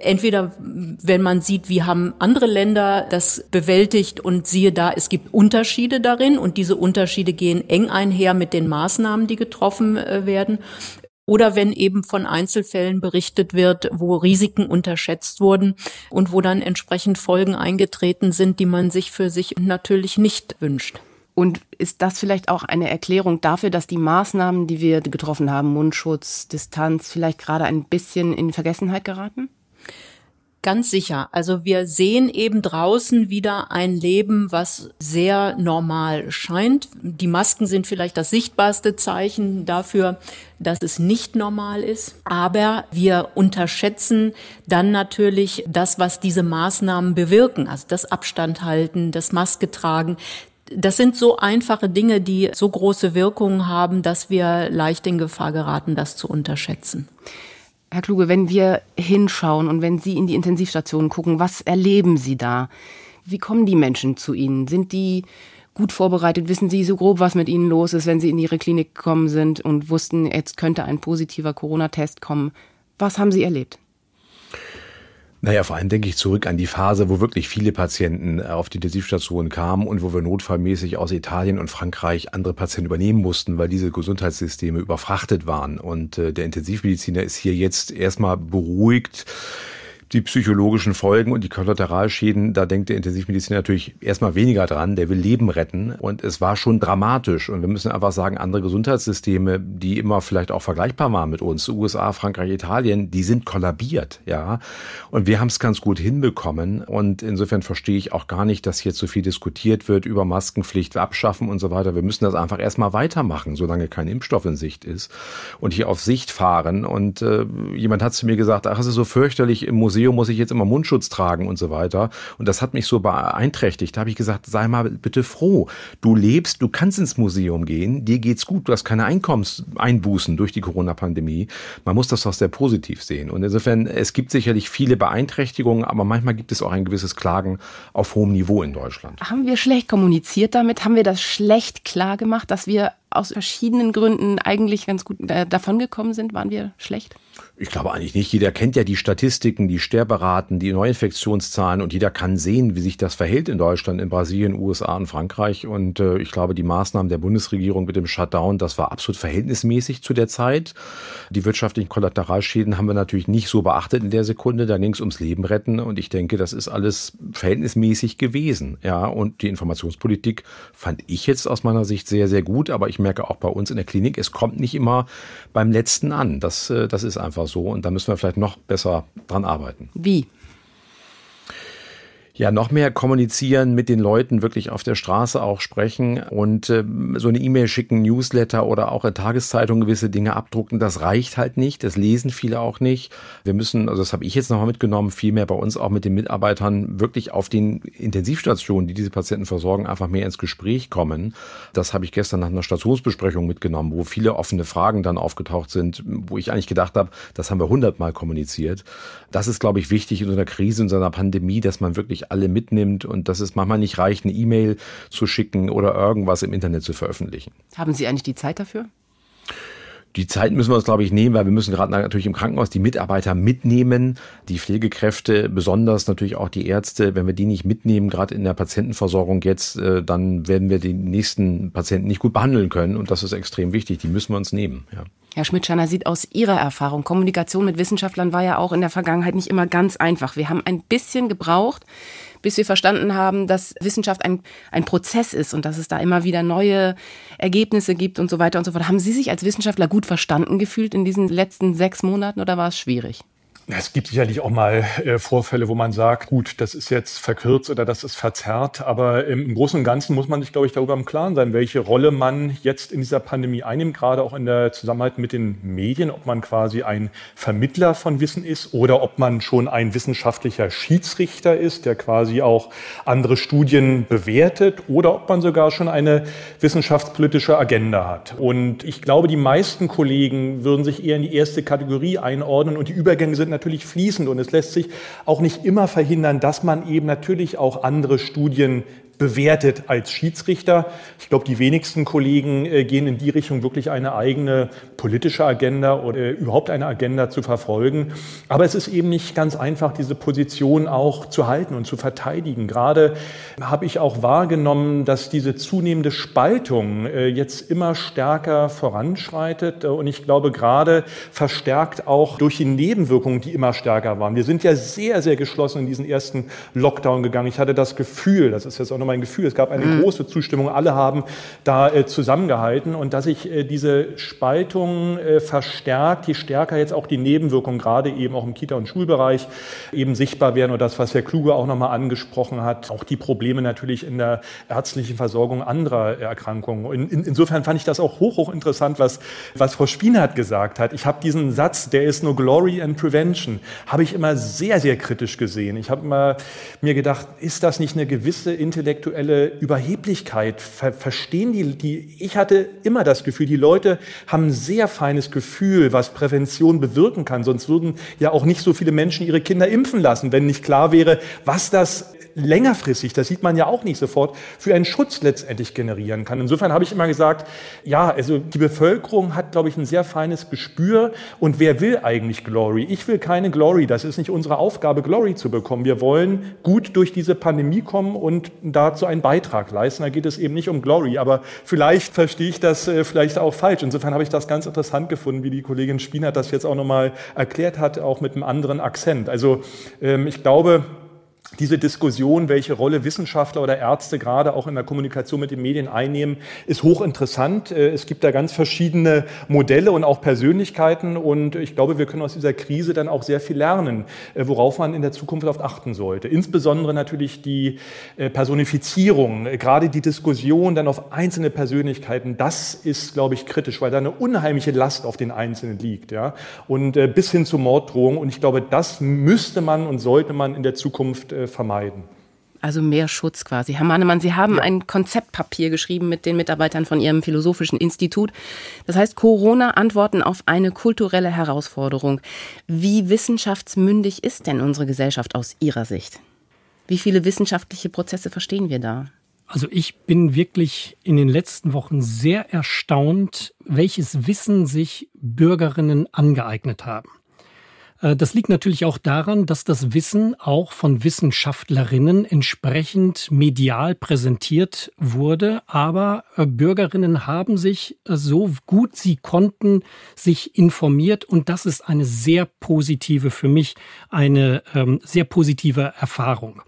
entweder wenn man sieht, wie haben andere Länder das bewältigt und siehe da, es gibt Unterschiede darin und diese Unterschiede gehen eng einher mit den Maßnahmen, die getroffen äh, werden. Oder wenn eben von Einzelfällen berichtet wird, wo Risiken unterschätzt wurden und wo dann entsprechend Folgen eingetreten sind, die man sich für sich natürlich nicht wünscht. Und ist das vielleicht auch eine Erklärung dafür, dass die Maßnahmen, die wir getroffen haben, Mundschutz, Distanz, vielleicht gerade ein bisschen in Vergessenheit geraten? Ganz sicher. Also wir sehen eben draußen wieder ein Leben, was sehr normal scheint. Die Masken sind vielleicht das sichtbarste Zeichen dafür, dass es nicht normal ist. Aber wir unterschätzen dann natürlich das, was diese Maßnahmen bewirken. Also das Abstand halten, das Maske tragen, das sind so einfache Dinge, die so große Wirkungen haben, dass wir leicht in Gefahr geraten, das zu unterschätzen. Herr Kluge, wenn wir hinschauen und wenn Sie in die Intensivstationen gucken, was erleben Sie da? Wie kommen die Menschen zu Ihnen? Sind die gut vorbereitet? Wissen Sie so grob, was mit Ihnen los ist, wenn Sie in Ihre Klinik gekommen sind und wussten, jetzt könnte ein positiver Corona-Test kommen? Was haben Sie erlebt? Naja, vor allem denke ich zurück an die Phase, wo wirklich viele Patienten äh, auf die Intensivstationen kamen und wo wir notfallmäßig aus Italien und Frankreich andere Patienten übernehmen mussten, weil diese Gesundheitssysteme überfrachtet waren. Und äh, der Intensivmediziner ist hier jetzt erstmal beruhigt die psychologischen Folgen und die Kollateralschäden, da denkt der Intensivmediziner natürlich erstmal weniger dran. Der will Leben retten. Und es war schon dramatisch. Und wir müssen einfach sagen, andere Gesundheitssysteme, die immer vielleicht auch vergleichbar waren mit uns, USA, Frankreich, Italien, die sind kollabiert. Ja. Und wir haben es ganz gut hinbekommen. Und insofern verstehe ich auch gar nicht, dass hier zu viel diskutiert wird über Maskenpflicht, abschaffen und so weiter. Wir müssen das einfach erstmal weitermachen, solange kein Impfstoff in Sicht ist. Und hier auf Sicht fahren. Und äh, jemand hat zu mir gesagt, ach, es ist so fürchterlich im Museum Museum muss ich jetzt immer Mundschutz tragen und so weiter. Und das hat mich so beeinträchtigt. Da habe ich gesagt, sei mal bitte froh. Du lebst, du kannst ins Museum gehen, dir geht's gut, du hast keine Einkommenseinbußen durch die Corona-Pandemie. Man muss das doch sehr positiv sehen. Und insofern, es gibt sicherlich viele Beeinträchtigungen, aber manchmal gibt es auch ein gewisses Klagen auf hohem Niveau in Deutschland. Haben wir schlecht kommuniziert damit? Haben wir das schlecht klar gemacht, dass wir aus verschiedenen Gründen eigentlich ganz gut äh, davon gekommen sind? Waren wir schlecht? Ich glaube eigentlich nicht. Jeder kennt ja die Statistiken, die Sterberaten, die Neuinfektionszahlen und jeder kann sehen, wie sich das verhält in Deutschland, in Brasilien, USA und Frankreich. Und äh, ich glaube, die Maßnahmen der Bundesregierung mit dem Shutdown, das war absolut verhältnismäßig zu der Zeit. Die wirtschaftlichen Kollateralschäden haben wir natürlich nicht so beachtet in der Sekunde. Da ging es ums Leben retten und ich denke, das ist alles verhältnismäßig gewesen. Ja, und die Informationspolitik fand ich jetzt aus meiner Sicht sehr, sehr gut. Aber ich merke auch bei uns in der Klinik, es kommt nicht immer beim Letzten an. Das, äh, das ist einfach so und da müssen wir vielleicht noch besser dran arbeiten. Wie? ja noch mehr kommunizieren, mit den Leuten wirklich auf der Straße auch sprechen und äh, so eine E-Mail schicken, Newsletter oder auch in Tageszeitung gewisse Dinge abdrucken, das reicht halt nicht. Das lesen viele auch nicht. Wir müssen, also das habe ich jetzt nochmal mitgenommen, viel mehr bei uns auch mit den Mitarbeitern wirklich auf den Intensivstationen, die diese Patienten versorgen, einfach mehr ins Gespräch kommen. Das habe ich gestern nach einer Stationsbesprechung mitgenommen, wo viele offene Fragen dann aufgetaucht sind, wo ich eigentlich gedacht habe, das haben wir hundertmal kommuniziert. Das ist, glaube ich, wichtig in so einer Krise, in so einer Pandemie, dass man wirklich alle mitnimmt und dass es manchmal nicht reicht, eine E-Mail zu schicken oder irgendwas im Internet zu veröffentlichen. Haben Sie eigentlich die Zeit dafür? Die Zeit müssen wir uns, glaube ich, nehmen, weil wir müssen gerade natürlich im Krankenhaus die Mitarbeiter mitnehmen, die Pflegekräfte, besonders natürlich auch die Ärzte. Wenn wir die nicht mitnehmen, gerade in der Patientenversorgung jetzt, äh, dann werden wir die nächsten Patienten nicht gut behandeln können. Und das ist extrem wichtig. Die müssen wir uns nehmen. Ja. Herr Schmidtschanner sieht aus Ihrer Erfahrung, Kommunikation mit Wissenschaftlern war ja auch in der Vergangenheit nicht immer ganz einfach. Wir haben ein bisschen gebraucht, bis wir verstanden haben, dass Wissenschaft ein, ein Prozess ist und dass es da immer wieder neue Ergebnisse gibt und so weiter und so fort. Haben Sie sich als Wissenschaftler gut verstanden gefühlt in diesen letzten sechs Monaten oder war es schwierig? Es gibt sicherlich auch mal äh, Vorfälle, wo man sagt, gut, das ist jetzt verkürzt oder das ist verzerrt. Aber im Großen und Ganzen muss man sich, glaube ich, darüber im Klaren sein, welche Rolle man jetzt in dieser Pandemie einnimmt, gerade auch in der Zusammenarbeit mit den Medien, ob man quasi ein Vermittler von Wissen ist oder ob man schon ein wissenschaftlicher Schiedsrichter ist, der quasi auch andere Studien bewertet oder ob man sogar schon eine wissenschaftspolitische Agenda hat. Und ich glaube, die meisten Kollegen würden sich eher in die erste Kategorie einordnen und die Übergänge sind natürlich natürlich fließend und es lässt sich auch nicht immer verhindern, dass man eben natürlich auch andere Studien bewertet als Schiedsrichter. Ich glaube, die wenigsten Kollegen äh, gehen in die Richtung, wirklich eine eigene politische Agenda oder überhaupt eine Agenda zu verfolgen. Aber es ist eben nicht ganz einfach, diese Position auch zu halten und zu verteidigen. Gerade habe ich auch wahrgenommen, dass diese zunehmende Spaltung äh, jetzt immer stärker voranschreitet. Äh, und ich glaube, gerade verstärkt auch durch die Nebenwirkungen, die immer stärker waren. Wir sind ja sehr, sehr geschlossen in diesen ersten Lockdown gegangen. Ich hatte das Gefühl, das ist jetzt auch nochmal mein Gefühl. Es gab eine mhm. große Zustimmung. Alle haben da äh, zusammengehalten und dass sich äh, diese Spaltung äh, verstärkt, je stärker jetzt auch die Nebenwirkungen gerade eben auch im Kita- und Schulbereich eben sichtbar werden und das, was Herr Kluge auch nochmal angesprochen hat, auch die Probleme natürlich in der ärztlichen Versorgung anderer Erkrankungen. In, in, insofern fand ich das auch hoch, hoch interessant, was, was Frau Spienert gesagt hat. Ich habe diesen Satz, der ist nur Glory and Prevention, habe ich immer sehr, sehr kritisch gesehen. Ich habe immer mir gedacht, ist das nicht eine gewisse intellektuelle intellektuelle Überheblichkeit ver verstehen die, die, ich hatte immer das Gefühl, die Leute haben ein sehr feines Gefühl, was Prävention bewirken kann. Sonst würden ja auch nicht so viele Menschen ihre Kinder impfen lassen, wenn nicht klar wäre, was das längerfristig, das sieht man ja auch nicht sofort, für einen Schutz letztendlich generieren kann. Insofern habe ich immer gesagt, ja, also die Bevölkerung hat, glaube ich, ein sehr feines Gespür. Und wer will eigentlich Glory? Ich will keine Glory. Das ist nicht unsere Aufgabe, Glory zu bekommen. Wir wollen gut durch diese Pandemie kommen und da dazu einen Beitrag leisten. Da geht es eben nicht um Glory, aber vielleicht verstehe ich das äh, vielleicht auch falsch. Insofern habe ich das ganz interessant gefunden, wie die Kollegin Spinert das jetzt auch nochmal erklärt hat, auch mit einem anderen Akzent. Also ähm, ich glaube, diese Diskussion, welche Rolle Wissenschaftler oder Ärzte gerade auch in der Kommunikation mit den Medien einnehmen, ist hochinteressant. Äh, es gibt da ganz verschiedene Modelle und auch Persönlichkeiten. Und ich glaube, wir können aus dieser Krise dann auch sehr viel lernen, äh, worauf man in der Zukunft oft achten sollte. Insbesondere natürlich die äh, Personifizierung, gerade die Diskussion dann auf einzelne Persönlichkeiten. Das ist, glaube ich, kritisch, weil da eine unheimliche Last auf den Einzelnen liegt. Ja? Und bis hin zu Morddrohungen. Und ich glaube, das müsste man und sollte man in der Zukunft äh, vermeiden. Also mehr Schutz quasi. Herr Mahnemann, Sie haben ja. ein Konzeptpapier geschrieben mit den Mitarbeitern von Ihrem Philosophischen Institut. Das heißt Corona Antworten auf eine kulturelle Herausforderung. Wie wissenschaftsmündig ist denn unsere Gesellschaft aus Ihrer Sicht? Wie viele wissenschaftliche Prozesse verstehen wir da? Also ich bin wirklich in den letzten Wochen sehr erstaunt, welches Wissen sich Bürgerinnen angeeignet haben. Äh, das liegt natürlich auch daran, dass das Wissen auch von Wissenschaftlerinnen entsprechend medial präsentiert wurde, aber äh, Bürgerinnen haben sich äh, so gut sie konnten sich informiert und das ist eine sehr positive für mich, eine ähm, sehr positive Erfahrung.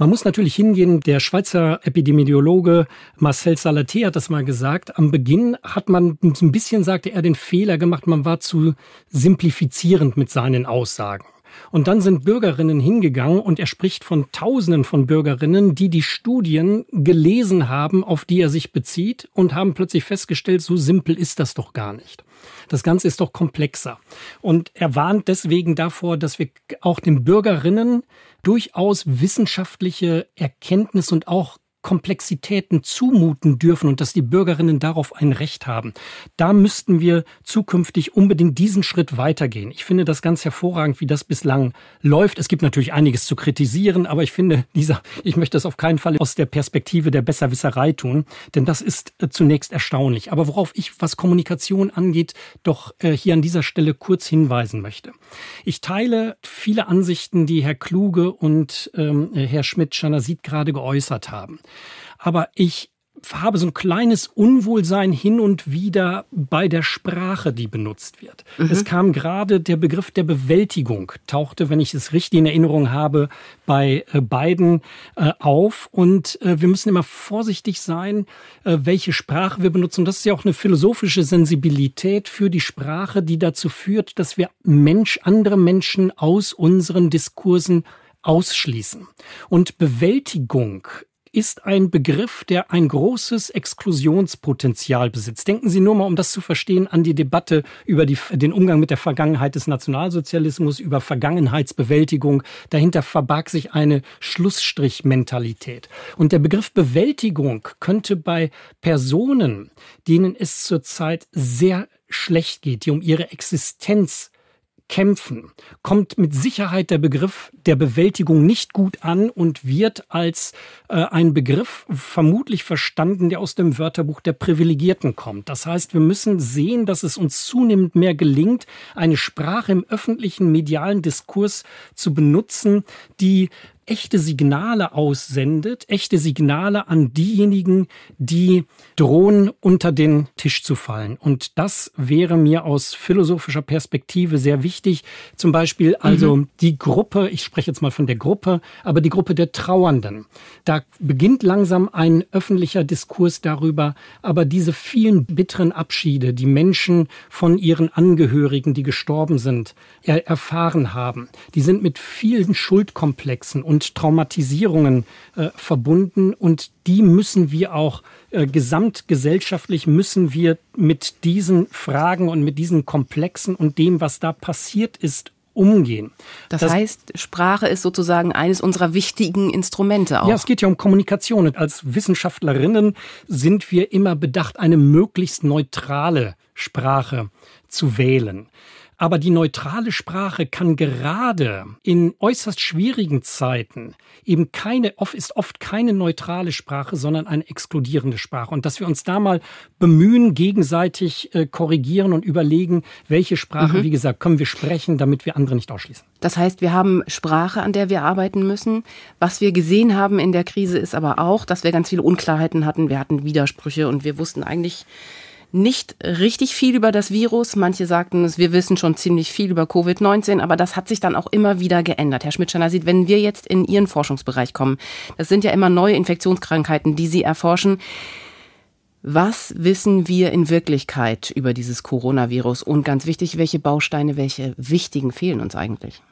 Man muss natürlich hingehen, der Schweizer Epidemiologe Marcel Salaté hat das mal gesagt, am Beginn hat man ein bisschen, sagte er, den Fehler gemacht, man war zu simplifizierend mit seinen Aussagen. Und dann sind Bürgerinnen hingegangen und er spricht von Tausenden von Bürgerinnen, die die Studien gelesen haben, auf die er sich bezieht und haben plötzlich festgestellt, so simpel ist das doch gar nicht. Das Ganze ist doch komplexer. Und er warnt deswegen davor, dass wir auch den Bürgerinnen durchaus wissenschaftliche Erkenntnis und auch Komplexitäten zumuten dürfen und dass die Bürgerinnen darauf ein Recht haben. Da müssten wir zukünftig unbedingt diesen Schritt weitergehen. Ich finde das ganz hervorragend, wie das bislang läuft. Es gibt natürlich einiges zu kritisieren, aber ich finde, Lisa, ich möchte das auf keinen Fall aus der Perspektive der Besserwisserei tun, denn das ist äh, zunächst erstaunlich. Aber worauf ich, was Kommunikation angeht, doch äh, hier an dieser Stelle kurz hinweisen möchte. Ich teile viele Ansichten, die Herr Kluge und ähm, Herr Schmidt-Schanasit gerade geäußert haben aber ich habe so ein kleines Unwohlsein hin und wieder bei der Sprache, die benutzt wird. Mhm. Es kam gerade der Begriff der Bewältigung, tauchte, wenn ich es richtig in Erinnerung habe, bei äh, beiden äh, auf. Und äh, wir müssen immer vorsichtig sein, welche Sprache wir benutzen. das ist ja auch eine philosophische Sensibilität für die Sprache, die dazu führt, dass wir Mensch, andere Menschen aus unseren Diskursen ausschließen. Und Bewältigung ist ein Begriff, der ein großes Exklusionspotenzial besitzt. Denken Sie nur mal, um das zu verstehen, an die Debatte über die, den Umgang mit der Vergangenheit des Nationalsozialismus, über Vergangenheitsbewältigung. Dahinter verbarg sich eine Schlussstrichmentalität. Und der Begriff Bewältigung könnte bei Personen, denen es zurzeit sehr schlecht geht, die um ihre Existenz kämpfen, kommt mit Sicherheit der Begriff der Bewältigung nicht gut an und wird als äh, ein Begriff vermutlich verstanden, der aus dem Wörterbuch der Privilegierten kommt. Das heißt, wir müssen sehen, dass es uns zunehmend mehr gelingt, eine Sprache im öffentlichen medialen Diskurs zu benutzen, die echte Signale aussendet, echte Signale an diejenigen, die drohen, unter den Tisch zu fallen. Und das wäre mir aus philosophischer Perspektive sehr wichtig. Zum Beispiel also mhm. die Gruppe, ich spreche jetzt mal von der Gruppe, aber die Gruppe der Trauernden. Da beginnt langsam ein öffentlicher Diskurs darüber, aber diese vielen bitteren Abschiede, die Menschen von ihren Angehörigen, die gestorben sind, erfahren haben, die sind mit vielen Schuldkomplexen und und Traumatisierungen äh, verbunden und die müssen wir auch äh, gesamtgesellschaftlich müssen wir mit diesen Fragen und mit diesen Komplexen und dem, was da passiert ist, umgehen. Das, das, heißt, Sprache ist sozusagen eines unserer wichtigen Instrumente auch. Ja, es geht ja um Kommunikation. Und als Wissenschaftlerinnen sind wir immer bedacht, eine möglichst neutrale Sprache zu wählen. Aber die neutrale Sprache kann gerade in äußerst schwierigen Zeiten eben keine, ist oft keine neutrale Sprache, sondern eine exkludierende Sprache. Und dass wir uns da mal bemühen, gegenseitig äh, korrigieren und überlegen, welche Sprache, mhm. wie gesagt, können wir sprechen, damit wir andere nicht ausschließen. Das heißt, wir haben Sprache, an der wir arbeiten müssen. Was wir gesehen haben in der Krise ist aber auch, dass wir ganz viele Unklarheiten hatten. Wir hatten Widersprüche und wir wussten eigentlich, nicht richtig viel über das Virus. Manche sagten wir wissen schon ziemlich viel über Covid-19, aber das hat sich dann auch immer wieder geändert. Herr Schmidtscheiner sieht, wenn wir jetzt in Ihren Forschungsbereich kommen, das sind ja immer neue Infektionskrankheiten, die Sie erforschen. Was wissen wir in Wirklichkeit über dieses Coronavirus? Und ganz wichtig, welche Bausteine, welche wichtigen fehlen uns eigentlich?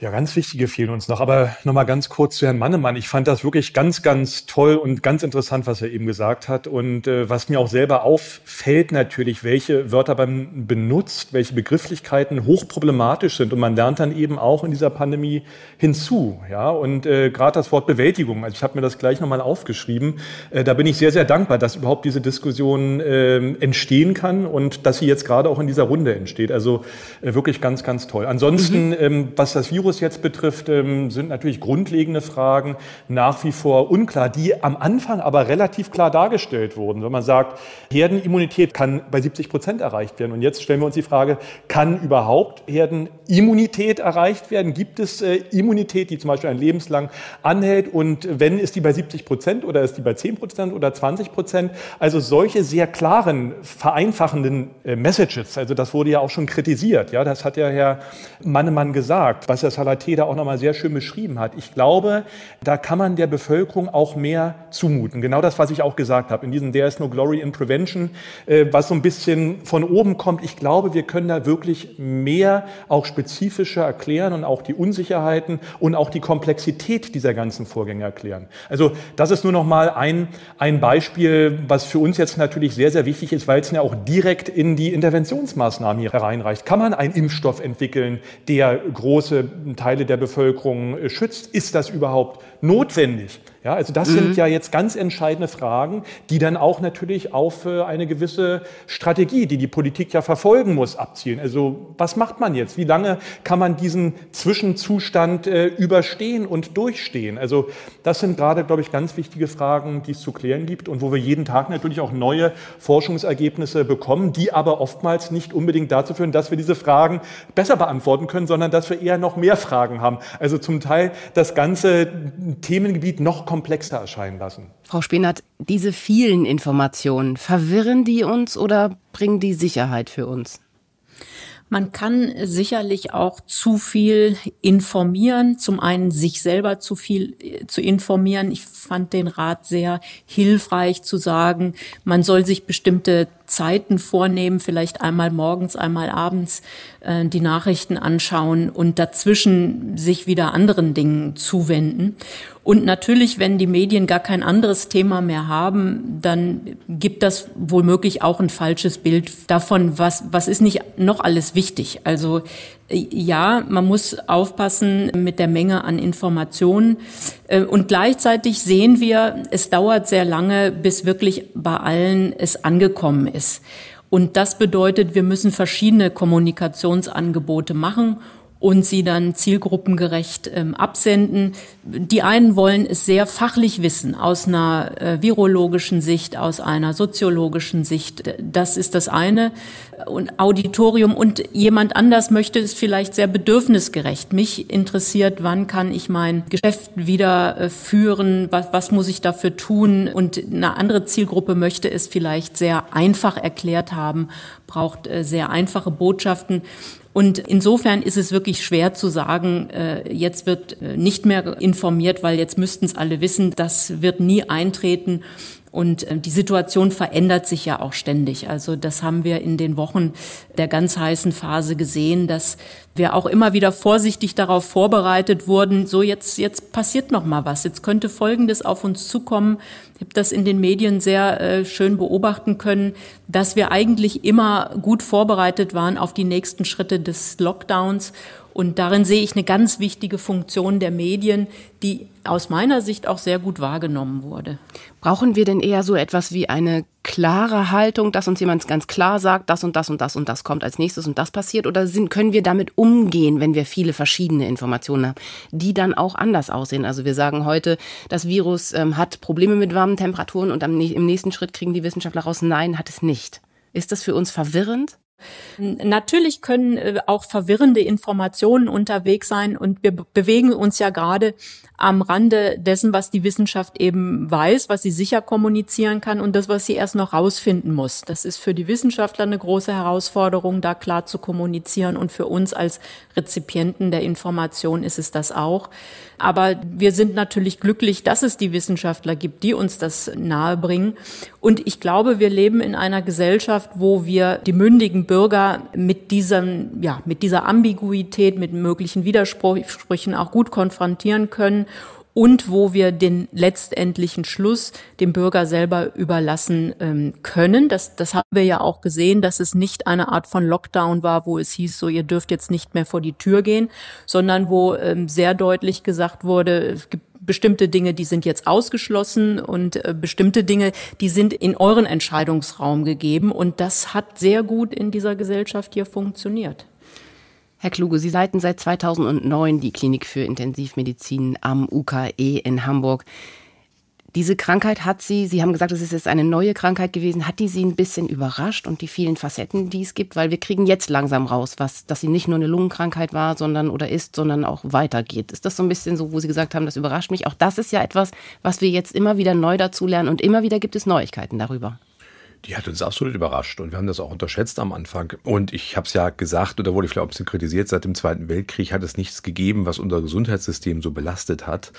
Ja, ganz wichtige fehlen uns noch. Aber nochmal ganz kurz zu Herrn Mannemann. Ich fand das wirklich ganz, ganz toll und ganz interessant, was er eben gesagt hat. Und äh, was mir auch selber auffällt natürlich, welche Wörter man benutzt, welche Begrifflichkeiten hochproblematisch sind. Und man lernt dann eben auch in dieser Pandemie hinzu. Ja, und äh, gerade das Wort Bewältigung. Also ich habe mir das gleich nochmal aufgeschrieben. Äh, da bin ich sehr, sehr dankbar, dass überhaupt diese Diskussion äh, entstehen kann und dass sie jetzt gerade auch in dieser Runde entsteht. Also äh, wirklich ganz, ganz toll. Ansonsten, mhm. ähm, was das Virus Virus jetzt betrifft, ähm, sind natürlich grundlegende Fragen nach wie vor unklar, die am Anfang aber relativ klar dargestellt wurden. Wenn man sagt, Herdenimmunität kann bei 70 Prozent erreicht werden. Und jetzt stellen wir uns die Frage, kann überhaupt Herdenimmunität erreicht werden? Gibt es äh, Immunität, die zum Beispiel ein Lebenslang anhält? Und wenn, ist die bei 70 Prozent oder ist die bei 10 Prozent oder 20 Prozent? Also solche sehr klaren, vereinfachenden äh, Messages. Also das wurde ja auch schon kritisiert. Ja, das hat ja Herr Mannemann gesagt, was das Salaté da auch nochmal sehr schön beschrieben hat. Ich glaube, da kann man der Bevölkerung auch mehr zumuten. Genau das, was ich auch gesagt habe, in diesem There is no glory in prevention, äh, was so ein bisschen von oben kommt. Ich glaube, wir können da wirklich mehr auch spezifischer erklären und auch die Unsicherheiten und auch die Komplexität dieser ganzen Vorgänge erklären. Also das ist nur nochmal ein, ein Beispiel, was für uns jetzt natürlich sehr, sehr wichtig ist, weil es ja auch direkt in die Interventionsmaßnahmen hier hereinreicht. Kann man einen Impfstoff entwickeln, der große Teile der Bevölkerung äh, schützt. Ist das überhaupt notwendig? Ja, also das mhm. sind ja jetzt ganz entscheidende Fragen, die dann auch natürlich auf äh, eine gewisse Strategie, die die Politik ja verfolgen muss, abzielen. Also was macht man jetzt? Wie lange kann man diesen Zwischenzustand äh, überstehen und durchstehen? Also das sind gerade, glaube ich, ganz wichtige Fragen, die es zu klären gibt und wo wir jeden Tag natürlich auch neue Forschungsergebnisse bekommen, die aber oftmals nicht unbedingt dazu führen, dass wir diese Fragen besser beantworten können, sondern dass wir eher noch mehr Fragen haben. Also zum Teil das Ganze Themengebiet noch komplexer erscheinen lassen. Frau Spenert, diese vielen Informationen, verwirren die uns oder bringen die Sicherheit für uns? Man kann sicherlich auch zu viel informieren. Zum einen sich selber zu viel äh, zu informieren. Ich fand den Rat sehr hilfreich zu sagen, man soll sich bestimmte Zeiten vornehmen, vielleicht einmal morgens, einmal abends äh, die Nachrichten anschauen und dazwischen sich wieder anderen Dingen zuwenden. Und natürlich, wenn die Medien gar kein anderes Thema mehr haben, dann gibt das womöglich auch ein falsches Bild davon, was, was ist nicht noch alles wichtig. Also äh, ja, man muss aufpassen mit der Menge an Informationen. Äh, und gleichzeitig sehen wir, es dauert sehr lange, bis wirklich bei allen es angekommen ist ist. Und das bedeutet, wir müssen verschiedene Kommunikationsangebote machen und sie dann zielgruppengerecht ähm, absenden. Die einen wollen es sehr fachlich wissen, aus einer äh, virologischen Sicht, aus einer soziologischen Sicht. Äh, das ist das eine. Und Auditorium und jemand anders möchte es vielleicht sehr bedürfnisgerecht. Mich interessiert, wann kann ich mein Geschäft wieder äh, führen? Was, was muss ich dafür tun? Und eine andere Zielgruppe möchte es vielleicht sehr einfach erklärt haben, braucht äh, sehr einfache Botschaften. Und insofern ist es wirklich schwer zu sagen, äh, jetzt wird äh, nicht mehr informiert, weil jetzt müssten es alle wissen. Das wird nie eintreten. Und äh, die Situation verändert sich ja auch ständig. Also das haben wir in den Wochen der ganz heißen Phase gesehen, dass wir auch immer wieder vorsichtig darauf vorbereitet wurden, so jetzt, jetzt passiert noch mal was, jetzt könnte Folgendes auf uns zukommen. Ich habe das in den Medien sehr äh, schön beobachten können, dass wir eigentlich immer gut vorbereitet waren auf die nächsten Schritte des Lockdowns und darin sehe ich eine ganz wichtige Funktion der Medien, die aus meiner Sicht auch sehr gut wahrgenommen wurde. Brauchen wir denn eher so etwas wie eine klare Haltung, dass uns jemand ganz klar sagt, das und das und das und das kommt als nächstes und das passiert? Oder sind, können wir damit umgehen, wenn wir viele verschiedene Informationen haben, die dann auch anders aussehen? Also wir sagen heute, das Virus ähm, hat Probleme mit warmen Temperaturen und am, im nächsten Schritt kriegen die Wissenschaftler raus, nein, hat es nicht. Ist das für uns verwirrend? Natürlich können äh, auch verwirrende Informationen unterwegs sein und wir bewegen uns ja gerade am Rande dessen, was die Wissenschaft eben weiß, was sie sicher kommunizieren kann und das, was sie erst noch rausfinden muss. Das ist für die Wissenschaftler eine große Herausforderung, da klar zu kommunizieren und für uns als Rezipienten der Information ist es das auch. Aber wir sind natürlich glücklich, dass es die Wissenschaftler gibt, die uns das nahebringen. Und ich glaube, wir leben in einer Gesellschaft, wo wir die mündigen Bürger mit diesem, ja, mit dieser Ambiguität, mit möglichen Widersprüchen auch gut konfrontieren können und wo wir den letztendlichen Schluss dem Bürger selber überlassen ähm, können. Das, das haben wir ja auch gesehen, dass es nicht eine Art von Lockdown war, wo es hieß, so ihr dürft jetzt nicht mehr vor die Tür gehen, sondern wo ähm, sehr deutlich gesagt wurde, es gibt bestimmte Dinge, die sind jetzt ausgeschlossen und äh, bestimmte Dinge, die sind in euren Entscheidungsraum gegeben. Und das hat sehr gut in dieser Gesellschaft hier funktioniert. Herr Kluge, Sie leiten seit 2009 die Klinik für Intensivmedizin am UKE in Hamburg. Diese Krankheit hat Sie, Sie haben gesagt, es ist jetzt eine neue Krankheit gewesen, hat die Sie ein bisschen überrascht und die vielen Facetten, die es gibt, weil wir kriegen jetzt langsam raus, was, dass sie nicht nur eine Lungenkrankheit war, sondern oder ist, sondern auch weitergeht. Ist das so ein bisschen so, wo Sie gesagt haben, das überrascht mich? Auch das ist ja etwas, was wir jetzt immer wieder neu dazulernen und immer wieder gibt es Neuigkeiten darüber die hat uns absolut überrascht und wir haben das auch unterschätzt am Anfang. Und ich habe es ja gesagt, oder wurde ich auch ein bisschen kritisiert, seit dem Zweiten Weltkrieg hat es nichts gegeben, was unser Gesundheitssystem so belastet hat.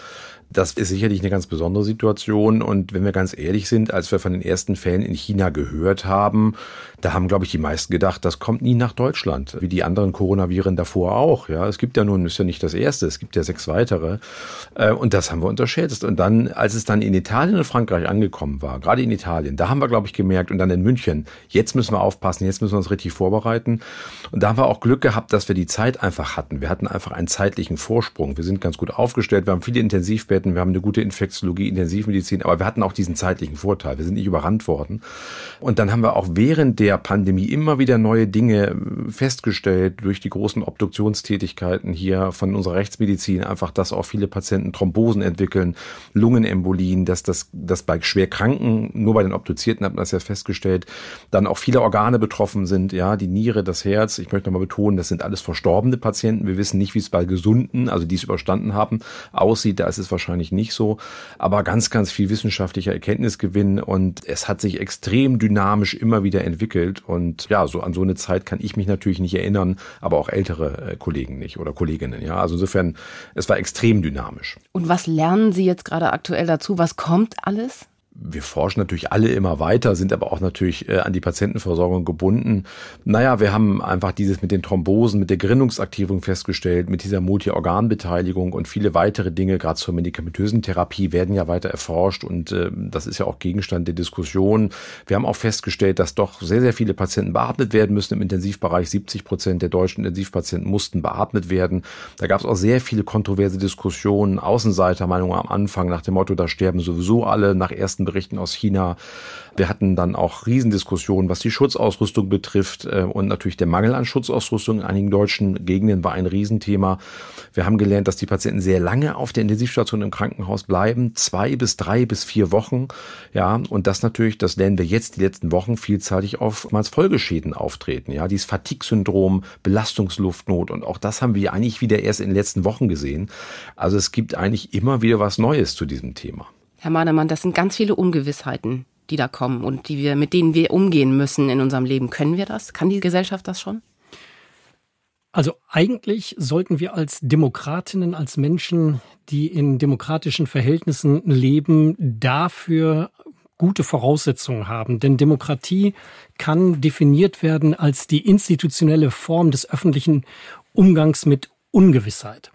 Das ist sicherlich eine ganz besondere Situation. Und wenn wir ganz ehrlich sind, als wir von den ersten Fällen in China gehört haben, da haben, glaube ich, die meisten gedacht, das kommt nie nach Deutschland, wie die anderen Coronaviren davor auch. Ja, es gibt ja nun, ist ja nicht das erste, es gibt ja sechs weitere. Äh, und das haben wir unterschätzt. Und dann, als es dann in Italien und Frankreich angekommen war, gerade in Italien, da haben wir, glaube ich, gemerkt, und dann in München, jetzt müssen wir aufpassen, jetzt müssen wir uns richtig vorbereiten. Und da haben wir auch Glück gehabt, dass wir die Zeit einfach hatten. Wir hatten einfach einen zeitlichen Vorsprung. Wir sind ganz gut aufgestellt. Wir haben viele Intensivbetten Universitäten, wir haben eine gute Infektiologie, Intensivmedizin, aber wir hatten auch diesen zeitlichen Vorteil. Wir sind nicht überrannt worden. Und dann haben wir auch während der Pandemie immer wieder neue Dinge äh, festgestellt durch die großen Obduktionstätigkeiten hier von unserer Rechtsmedizin, einfach, dass auch viele Patienten Thrombosen entwickeln, Lungenembolien, dass das, das bei Schwerkranken, nur bei den Obduzierten hat man das ja festgestellt, dann auch viele Organe betroffen sind, ja, die Niere, das Herz. Ich möchte nochmal betonen, das sind alles verstorbene Patienten. Wir wissen nicht, wie es bei Gesunden, also die es überstanden haben, aussieht. Da ist es wahrscheinlich wahrscheinlich nicht so, aber ganz, ganz viel wissenschaftlicher Erkenntnisgewinn und es hat sich extrem dynamisch immer wieder entwickelt und ja, so an so eine Zeit kann ich mich natürlich nicht erinnern, aber auch ältere äh, Kollegen nicht oder Kolleginnen, ja. Also insofern, es war extrem dynamisch. Und was lernen Sie jetzt gerade aktuell dazu? Was kommt alles? wir forschen natürlich alle immer weiter, sind aber auch natürlich äh, an die Patientenversorgung gebunden. Naja, wir haben einfach dieses mit den Thrombosen, mit der Gründungsaktivierung festgestellt, mit dieser Multiorganbeteiligung und viele weitere Dinge, gerade zur medikamentösen Therapie, werden ja weiter erforscht und äh, das ist ja auch Gegenstand der Diskussion. Wir haben auch festgestellt, dass doch sehr, sehr viele Patienten beatmet werden müssen im Intensivbereich. 70 Prozent der deutschen Intensivpatienten mussten beatmet werden. Da gab es auch sehr viele kontroverse Diskussionen, Außenseitermeinungen am Anfang nach dem Motto, da sterben sowieso alle nach ersten neuesten Berichten aus China. Wir hatten dann auch Riesendiskussionen, was die Schutzausrüstung betrifft. Äh, und natürlich der Mangel an Schutzausrüstung in einigen deutschen Gegenden war ein Riesenthema. Wir haben gelernt, dass die Patienten sehr lange auf der Intensivstation im Krankenhaus bleiben. Zwei bis drei bis vier Wochen. Ja, und das natürlich, das lernen wir jetzt die letzten Wochen vielzeitig oftmals Folgeschäden auftreten. Ja, dieses Fatigue-Syndrom, Belastungsluftnot. Und auch das haben wir eigentlich wieder erst in den letzten Wochen gesehen. Also es gibt eigentlich immer wieder was Neues zu diesem Thema. Herr Madermann, das sind ganz viele Ungewissheiten, die da kommen und die wir, mit denen wir umgehen müssen in unserem Leben. Können wir das? Kann die Gesellschaft das schon? Also eigentlich sollten wir als Demokratinnen, als Menschen, die in demokratischen Verhältnissen leben, dafür gute Voraussetzungen haben. Denn Demokratie kann definiert werden als die institutionelle Form des öffentlichen Umgangs mit Ungewissheit.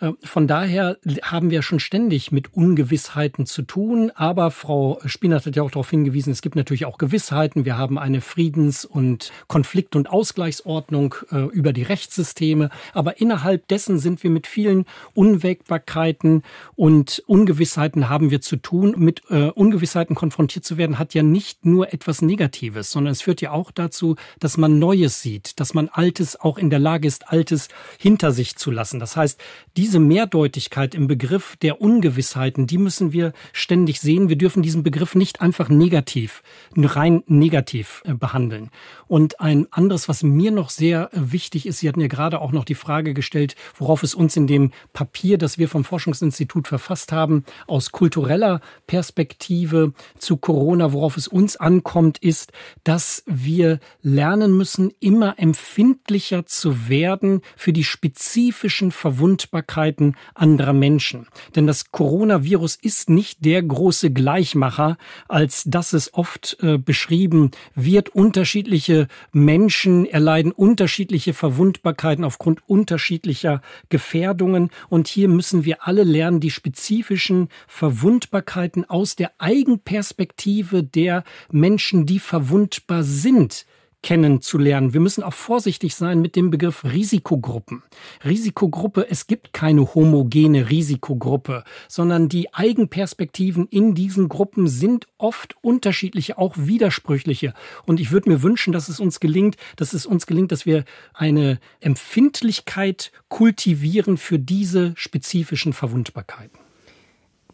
Ähm, von daher haben wir schon ständig mit Ungewissheiten zu tun. Aber Frau Spinert hat ja auch darauf hingewiesen, es gibt natürlich auch Gewissheiten. Wir haben eine Friedens- und Konflikt- und Ausgleichsordnung äh, über die Rechtssysteme. Aber innerhalb dessen sind wir mit vielen Unwägbarkeiten und Ungewissheiten haben wir zu tun. Mit äh, Ungewissheiten konfrontiert zu werden, hat ja nicht nur etwas Negatives, sondern es führt ja auch dazu, dass man Neues sieht, dass man Altes auch in der Lage ist, Altes hinter sich zu lassen. Das heißt, diese diese Mehrdeutigkeit im Begriff der Ungewissheiten, die müssen wir ständig sehen. Wir dürfen diesen Begriff nicht einfach negativ, rein negativ äh, behandeln. Und ein anderes, was mir noch sehr äh, wichtig ist, Sie hatten ja gerade auch noch die Frage gestellt, worauf es uns in dem Papier, das wir vom Forschungsinstitut verfasst haben, aus kultureller Perspektive zu Corona, worauf es uns ankommt, ist, dass wir lernen müssen, immer empfindlicher zu werden für die spezifischen Verwundbarkeiten Krankheiten anderer Menschen. Denn das Coronavirus ist nicht der große Gleichmacher, als dass es oft äh, beschrieben wird. Unterschiedliche Menschen erleiden unterschiedliche Verwundbarkeiten aufgrund unterschiedlicher Gefährdungen. Und hier müssen wir alle lernen, die spezifischen Verwundbarkeiten aus der Eigenperspektive der Menschen, die verwundbar sind, kennenzulernen. Wir müssen auch vorsichtig sein mit dem Begriff Risikogruppen. Risikogruppe, es gibt keine homogene Risikogruppe, sondern die Eigenperspektiven in diesen Gruppen sind oft unterschiedliche, auch widersprüchliche. Und ich würde mir wünschen, dass es uns gelingt, dass es uns gelingt, dass wir eine Empfindlichkeit kultivieren für diese spezifischen Verwundbarkeiten.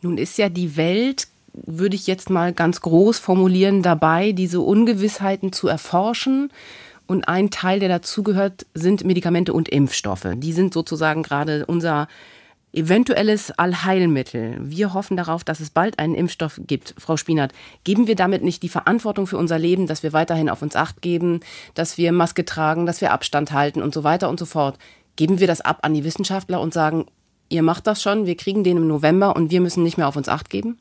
Nun ist ja die Welt würde ich jetzt mal ganz groß formulieren, dabei, diese Ungewissheiten zu erforschen. Und ein Teil, der dazugehört, sind Medikamente und Impfstoffe. Die sind sozusagen gerade unser eventuelles Allheilmittel. Wir hoffen darauf, dass es bald einen Impfstoff gibt. Frau Spinert, geben wir damit nicht die Verantwortung für unser Leben, dass wir weiterhin auf uns acht geben, dass wir Maske tragen, dass wir Abstand halten und so weiter und so fort? Geben wir das ab an die Wissenschaftler und sagen, ihr macht das schon, wir kriegen den im November und wir müssen nicht mehr auf uns acht geben?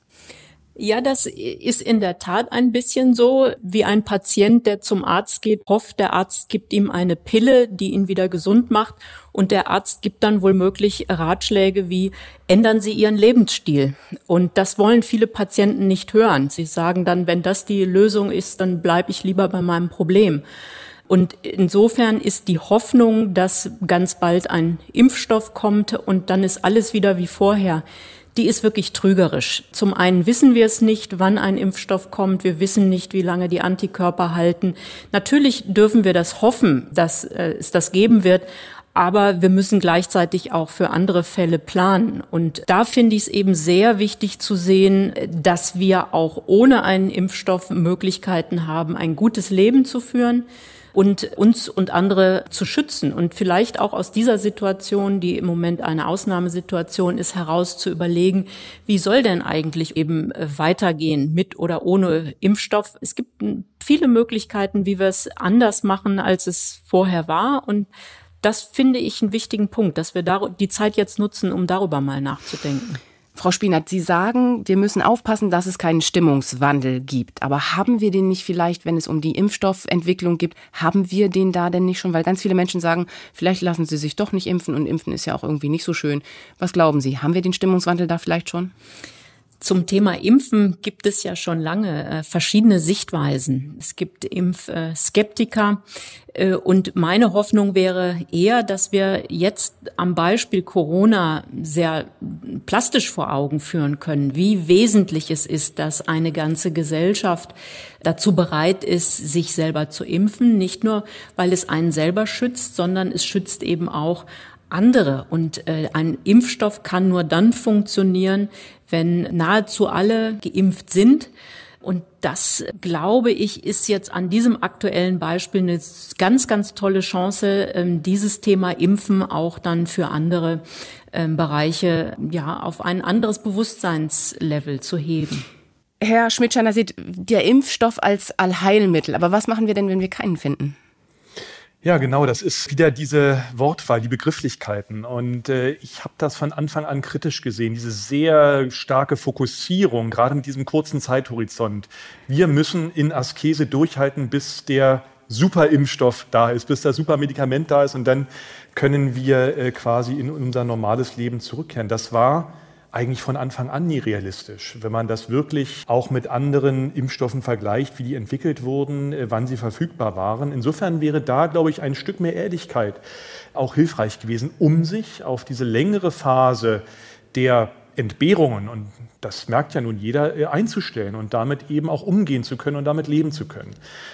Ja, das ist in der Tat ein bisschen so, wie ein Patient, der zum Arzt geht, hofft, der Arzt gibt ihm eine Pille, die ihn wieder gesund macht. Und der Arzt gibt dann wohl möglich Ratschläge wie, ändern Sie Ihren Lebensstil. Und das wollen viele Patienten nicht hören. Sie sagen dann, wenn das die Lösung ist, dann bleibe ich lieber bei meinem Problem. Und insofern ist die Hoffnung, dass ganz bald ein Impfstoff kommt und dann ist alles wieder wie vorher die ist wirklich trügerisch. Zum einen wissen wir es nicht, wann ein Impfstoff kommt. Wir wissen nicht, wie lange die Antikörper halten. Natürlich dürfen wir das hoffen, dass äh, es das geben wird. Aber wir müssen gleichzeitig auch für andere Fälle planen. Und da finde ich es eben sehr wichtig zu sehen, dass wir auch ohne einen Impfstoff Möglichkeiten haben, ein gutes Leben zu führen und uns und andere zu schützen und vielleicht auch aus dieser Situation, die im Moment eine Ausnahmesituation ist, heraus zu überlegen, wie soll denn eigentlich eben äh, weitergehen mit oder ohne Impfstoff. Es gibt hm, viele Möglichkeiten, wie wir es anders machen, als es vorher war und das finde ich einen wichtigen Punkt, dass wir die Zeit jetzt nutzen, um darüber mal nachzudenken. Frau Spinat, Sie sagen, wir müssen aufpassen, dass es keinen Stimmungswandel gibt. Aber haben wir den nicht vielleicht, wenn es um die Impfstoffentwicklung geht, haben wir den da denn nicht schon? Weil ganz viele Menschen sagen, vielleicht lassen Sie sich doch nicht impfen und impfen ist ja auch irgendwie nicht so schön. Was glauben Sie, haben wir den Stimmungswandel da vielleicht schon? Zum Thema Impfen gibt es ja schon lange äh, verschiedene Sichtweisen. Es gibt Impfskeptiker. Äh, und meine Hoffnung wäre eher, dass wir jetzt am Beispiel Corona sehr plastisch vor Augen führen können, wie wesentlich es ist, dass eine ganze Gesellschaft dazu bereit ist, sich selber zu impfen. Nicht nur, weil es einen selber schützt, sondern es schützt eben auch andere. Und äh, ein Impfstoff kann nur dann funktionieren, wenn nahezu alle geimpft sind. Und das, glaube ich, ist jetzt an diesem aktuellen Beispiel eine ganz, ganz tolle Chance, ähm, dieses Thema Impfen auch dann für andere ähm, Bereiche ja auf ein anderes Bewusstseinslevel zu heben. Herr Schmidtscheiner sieht der Impfstoff als Allheilmittel. Aber was machen wir denn, wenn wir keinen finden? Ja, genau, das ist wieder diese Wortwahl, die Begrifflichkeiten. Und äh, ich habe das von Anfang an kritisch gesehen, diese sehr starke Fokussierung, gerade mit diesem kurzen Zeithorizont. Wir müssen in Askese durchhalten, bis der Superimpfstoff da ist, bis das Supermedikament da ist und dann können wir äh, quasi in unser normales Leben zurückkehren. Das war eigentlich von Anfang an nie realistisch. Wenn man das wirklich auch mit anderen Impfstoffen vergleicht, wie die entwickelt wurden, äh, wann sie verfügbar waren. Insofern wäre da, glaube ich, ein Stück mehr Ehrlichkeit auch hilfreich gewesen, um sich auf diese längere Phase der Entbehrungen, und das merkt ja nun jeder, äh, einzustellen und damit eben auch umgehen zu können und damit leben zu können.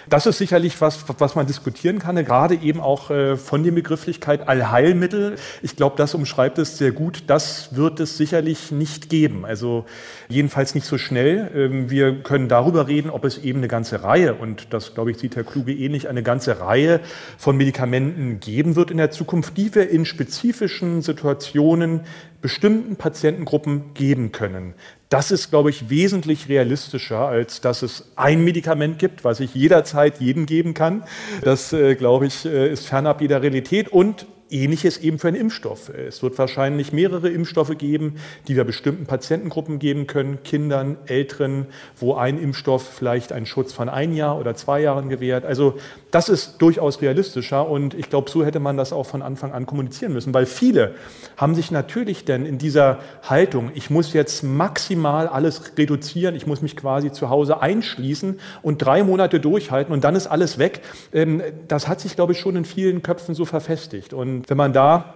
Das ist sicherlich was, was man diskutieren kann, gerade eben auch äh, von der Begrifflichkeit Allheilmittel. Ich glaube, das umschreibt es sehr gut. Das wird es sicherlich nicht geben. Also jedenfalls nicht so schnell. Ähm, wir können darüber reden, ob es eben eine ganze Reihe, und das, glaube ich, sieht Herr Kluge ähnlich, eh eine ganze Reihe von Medikamenten geben wird in der Zukunft, die wir in spezifischen Situationen bestimmten Patientengruppen geben können. Das ist, glaube ich, wesentlich realistischer, als dass es ein Medikament gibt, was ich jederzeit jedem geben kann. Das, äh, glaube ich, äh, ist fernab jeder Realität. Und Ähnliches eben für einen Impfstoff. Es wird wahrscheinlich mehrere Impfstoffe geben, die wir bestimmten Patientengruppen geben können, Kindern, Älteren, wo ein Impfstoff vielleicht einen Schutz von ein Jahr oder zwei Jahren gewährt. Also das ist durchaus realistischer und ich glaube, so hätte man das auch von Anfang an kommunizieren müssen, weil viele haben sich natürlich denn in dieser Haltung, ich muss jetzt maximal alles reduzieren, ich muss mich quasi zu Hause einschließen und drei Monate durchhalten und dann ist alles weg. Ähm, das hat sich, glaube ich, schon in vielen Köpfen so verfestigt und wenn man da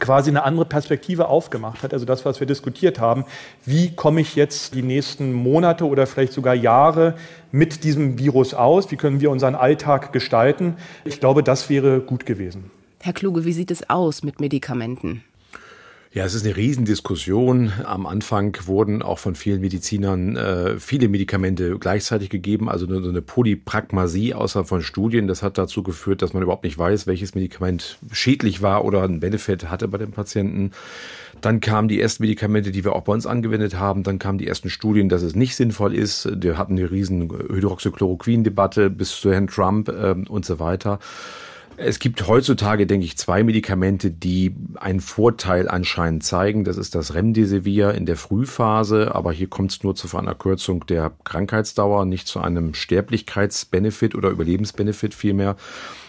quasi eine andere Perspektive aufgemacht hat, also das, was wir diskutiert haben, wie komme ich jetzt die nächsten Monate oder vielleicht sogar Jahre mit diesem Virus aus, wie können wir unseren Alltag gestalten. Ich glaube, das wäre gut gewesen. Herr Kluge, wie sieht es aus mit Medikamenten? Ja, es ist eine Riesendiskussion. Am Anfang wurden auch von vielen Medizinern äh, viele Medikamente gleichzeitig gegeben, also so eine Polypragmasie außer von Studien. Das hat dazu geführt, dass man überhaupt nicht weiß, welches Medikament schädlich war oder einen Benefit hatte bei den Patienten. Dann kamen die ersten Medikamente, die wir auch bei uns angewendet haben. Dann kamen die ersten Studien, dass es nicht sinnvoll ist. Wir hatten eine riesen Hydroxychloroquin-Debatte bis zu Herrn Trump ähm, und so weiter. Es gibt heutzutage, denke ich, zwei Medikamente, die einen Vorteil anscheinend zeigen. Das ist das Remdesivir in der Frühphase, aber hier kommt es nur zu einer Kürzung der Krankheitsdauer, nicht zu einem Sterblichkeitsbenefit oder Überlebensbenefit vielmehr.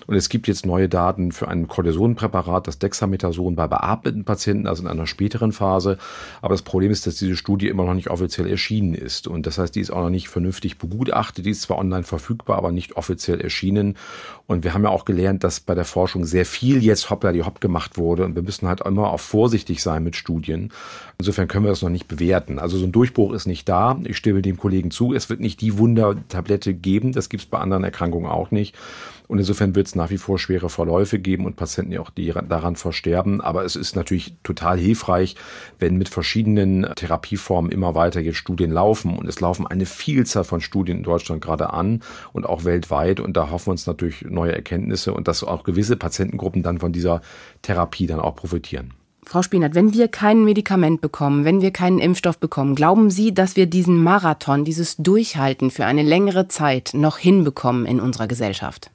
Und es gibt jetzt neue Daten für ein Kortisonpräparat, das Dexamethason bei beatmeten Patienten, also in einer späteren Phase. Aber das Problem ist, dass diese Studie immer noch nicht offiziell erschienen ist. Und das heißt, die ist auch noch nicht vernünftig begutachtet. Die ist zwar online verfügbar, aber nicht offiziell erschienen. Und wir haben ja auch gelernt, dass bei der Forschung sehr viel jetzt hoppla die hopp gemacht wurde. Und wir müssen halt immer auch vorsichtig sein mit Studien. Insofern können wir das noch nicht bewerten. Also so ein Durchbruch ist nicht da. Ich stimme dem Kollegen zu. Es wird nicht die Wundertablette geben. Das gibt es bei anderen Erkrankungen auch nicht. Und insofern wird es nach wie vor schwere Verläufe geben und Patienten ja auch die daran versterben. Aber es ist natürlich total hilfreich, wenn mit verschiedenen Therapieformen immer weiter jetzt Studien laufen. Und es laufen eine Vielzahl von Studien in Deutschland gerade an und auch weltweit. Und da hoffen wir uns natürlich neue Erkenntnisse und dass auch gewisse Patientengruppen dann von dieser Therapie dann auch profitieren. Frau Spienert, wenn wir kein Medikament bekommen, wenn wir keinen Impfstoff bekommen, glauben Sie, dass wir diesen Marathon, dieses Durchhalten für eine längere Zeit noch hinbekommen in unserer Gesellschaft?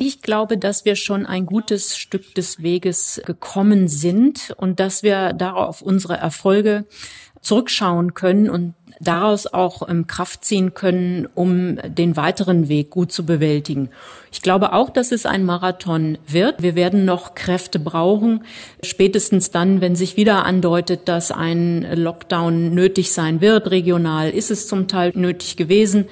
Ich glaube, dass wir schon ein gutes Stück des Weges gekommen sind und dass wir darauf unsere Erfolge zurückschauen können und daraus auch ähm, Kraft ziehen können, um den weiteren Weg gut zu bewältigen. Ich glaube auch, dass es ein Marathon wird. Wir werden noch Kräfte brauchen, spätestens dann, wenn sich wieder andeutet, dass ein Lockdown nötig sein wird. Regional ist es zum Teil nötig gewesen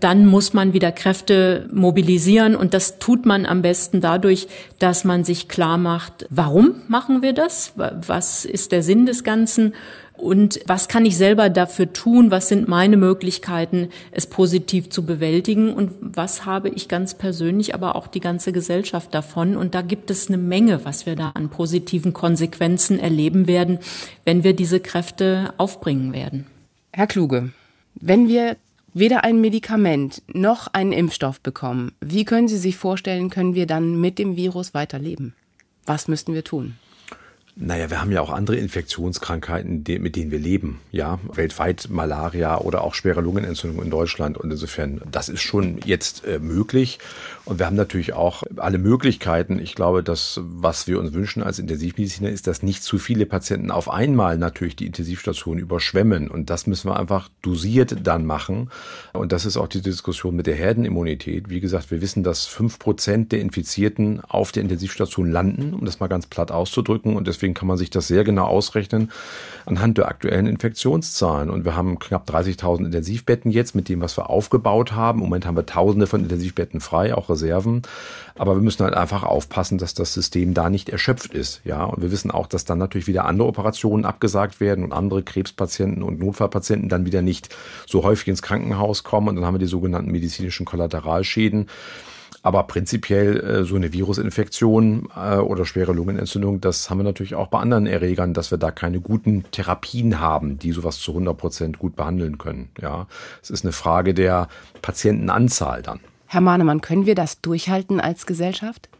dann muss man wieder Kräfte mobilisieren und das tut man am besten dadurch, dass man sich klar macht, warum machen wir das? Was ist der Sinn des Ganzen? Und was kann ich selber dafür tun? Was sind meine Möglichkeiten, es positiv zu bewältigen? Und was habe ich ganz persönlich, aber auch die ganze Gesellschaft davon? Und da gibt es eine Menge, was wir da an positiven Konsequenzen erleben werden, wenn wir diese Kräfte aufbringen werden. Herr Kluge, wenn wir weder ein Medikament noch einen Impfstoff bekommen, wie können Sie sich vorstellen, können wir dann mit dem Virus weiterleben? Was müssten wir tun? Naja, wir haben ja auch andere Infektionskrankheiten, mit denen wir leben. Ja, weltweit Malaria oder auch schwere Lungenentzündung in Deutschland. Und insofern, das ist schon jetzt äh, möglich. Und wir haben natürlich auch alle Möglichkeiten. Ich glaube, das, was wir uns wünschen als Intensivmediziner, ist, dass nicht zu viele Patienten auf einmal natürlich die Intensivstation überschwemmen. Und das müssen wir einfach dosiert dann machen. Und das ist auch die Diskussion mit der Herdenimmunität. Wie gesagt, wir wissen, dass fünf Prozent der Infizierten auf der Intensivstation landen, um das mal ganz platt auszudrücken. Und deswegen kann man sich das sehr genau ausrechnen anhand der aktuellen Infektionszahlen. Und wir haben knapp 30.000 Intensivbetten jetzt mit dem, was wir aufgebaut haben. Im Moment haben wir Tausende von Intensivbetten frei, auch Reserven. Aber wir müssen halt einfach aufpassen, dass das System da nicht erschöpft ist. Ja, und wir wissen auch, dass dann natürlich wieder andere Operationen abgesagt werden und andere Krebspatienten und Notfallpatienten dann wieder nicht so häufig ins Krankenhaus kommen. Und dann haben wir die sogenannten medizinischen Kollateralschäden. Aber prinzipiell äh, so eine Virusinfektion äh, oder schwere Lungenentzündung, das haben wir natürlich auch bei anderen Erregern, dass wir da keine guten Therapien haben, die sowas zu 100 Prozent gut behandeln können. Ja, es ist eine Frage der Patientenanzahl dann. Herr Mahnemann, können wir das durchhalten als Gesellschaft?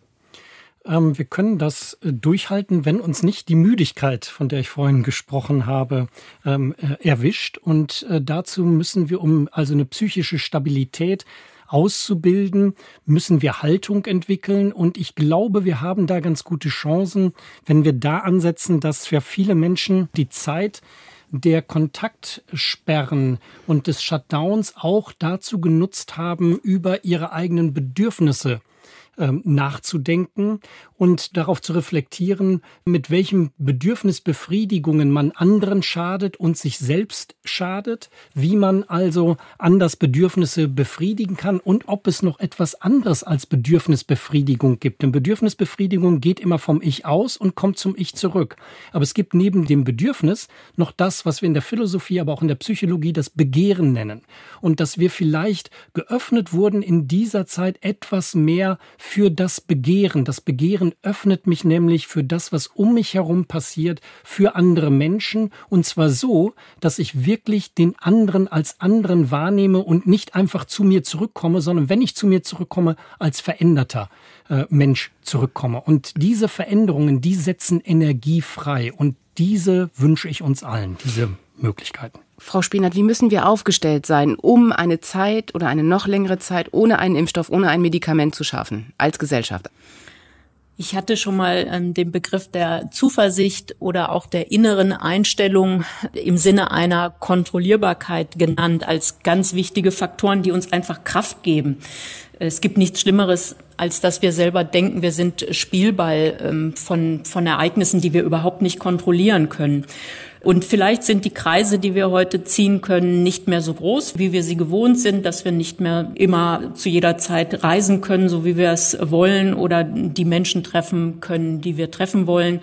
Ähm, wir können das äh, durchhalten, wenn uns nicht die Müdigkeit, von der ich vorhin gesprochen habe, ähm, äh, erwischt. Und äh, dazu müssen wir, um also eine psychische Stabilität auszubilden, müssen wir Haltung entwickeln. Und ich glaube, wir haben da ganz gute Chancen, wenn wir da ansetzen, dass für viele Menschen die Zeit, der Kontaktsperren und des Shutdowns auch dazu genutzt haben, über ihre eigenen Bedürfnisse ähm, nachzudenken und darauf zu reflektieren, mit welchem Bedürfnisbefriedigungen man anderen schadet und sich selbst schadet, wie man also anders Bedürfnisse befriedigen kann und ob es noch etwas anderes als Bedürfnisbefriedigung gibt. Denn Bedürfnisbefriedigung geht immer vom Ich aus und kommt zum Ich zurück. Aber es gibt neben dem Bedürfnis noch das, was wir in der Philosophie, aber auch in der Psychologie das Begehren nennen. Und dass wir vielleicht geöffnet wurden, in dieser Zeit etwas mehr für das Begehren. Das Begehren öffnet mich nämlich für das, was um mich herum passiert, für andere Menschen und zwar so, dass ich wirklich den anderen als anderen wahrnehme und nicht einfach zu mir zurückkomme, sondern wenn ich zu mir zurückkomme, als veränderter äh, Mensch zurückkomme. Und diese Veränderungen, die setzen Energie frei und diese wünsche ich uns allen, diese Möglichkeiten. Frau Spienert, wie müssen wir aufgestellt sein, um eine Zeit oder eine noch längere Zeit ohne einen Impfstoff, ohne ein Medikament zu schaffen, als Gesellschaft? Ich hatte schon mal ähm, den Begriff der Zuversicht oder auch der inneren Einstellung im Sinne einer Kontrollierbarkeit genannt als ganz wichtige Faktoren, die uns einfach Kraft geben. Es gibt nichts Schlimmeres, als dass wir selber denken, wir sind Spielball ähm, von, von Ereignissen, die wir überhaupt nicht kontrollieren können. Und vielleicht sind die Kreise, die wir heute ziehen können, nicht mehr so groß, wie wir sie gewohnt sind, dass wir nicht mehr immer zu jeder Zeit reisen können, so wie wir es wollen oder die Menschen treffen können, die wir treffen wollen.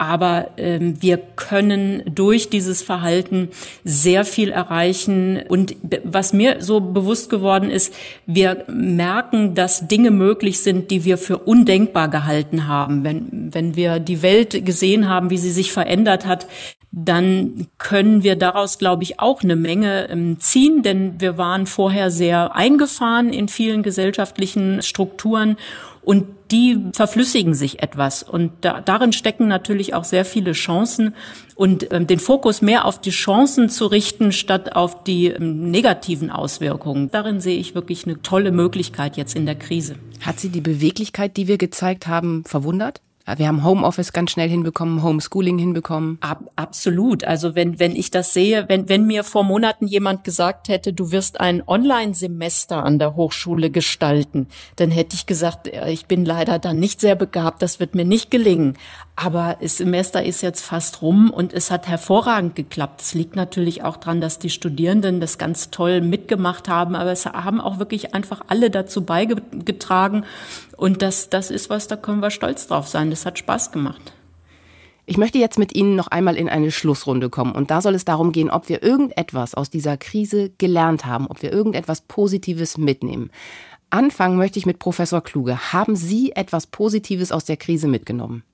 Aber ähm, wir können durch dieses Verhalten sehr viel erreichen. Und was mir so bewusst geworden ist, wir merken, dass Dinge möglich sind, die wir für undenkbar gehalten haben. Wenn, wenn wir die Welt gesehen haben, wie sie sich verändert hat, dann können wir daraus, glaube ich, auch eine Menge ähm, ziehen, denn wir waren vorher sehr eingefahren in vielen gesellschaftlichen Strukturen und die verflüssigen sich etwas. Und da, darin stecken natürlich auch sehr viele Chancen. Und ähm, den Fokus mehr auf die Chancen zu richten, statt auf die ähm, negativen Auswirkungen, darin sehe ich wirklich eine tolle Möglichkeit jetzt in der Krise. Hat Sie die Beweglichkeit, die wir gezeigt haben, verwundert? Äh, wir haben Homeoffice ganz schnell hinbekommen, Homeschooling hinbekommen. Ab, absolut. Also wenn, wenn ich das sehe, wenn, wenn mir vor Monaten jemand gesagt hätte, du wirst ein Online-Semester an der Hochschule gestalten, dann hätte ich gesagt, äh, ich bin leider dann nicht sehr begabt, das wird mir nicht gelingen. Aber das Semester ist jetzt fast rum und es hat hervorragend geklappt. Es liegt natürlich auch daran, dass die Studierenden das ganz toll mitgemacht haben, aber es haben auch wirklich einfach alle dazu beigetragen. Und das, das ist was, da können wir stolz drauf sein. Das hat Spaß gemacht. Ich möchte jetzt mit Ihnen noch einmal in eine Schlussrunde kommen. Und da soll es darum gehen, ob wir irgendetwas aus dieser Krise gelernt haben, ob wir irgendetwas Positives mitnehmen. Anfangen möchte ich mit Professor Kluge. Haben Sie etwas Positives aus der Krise mitgenommen?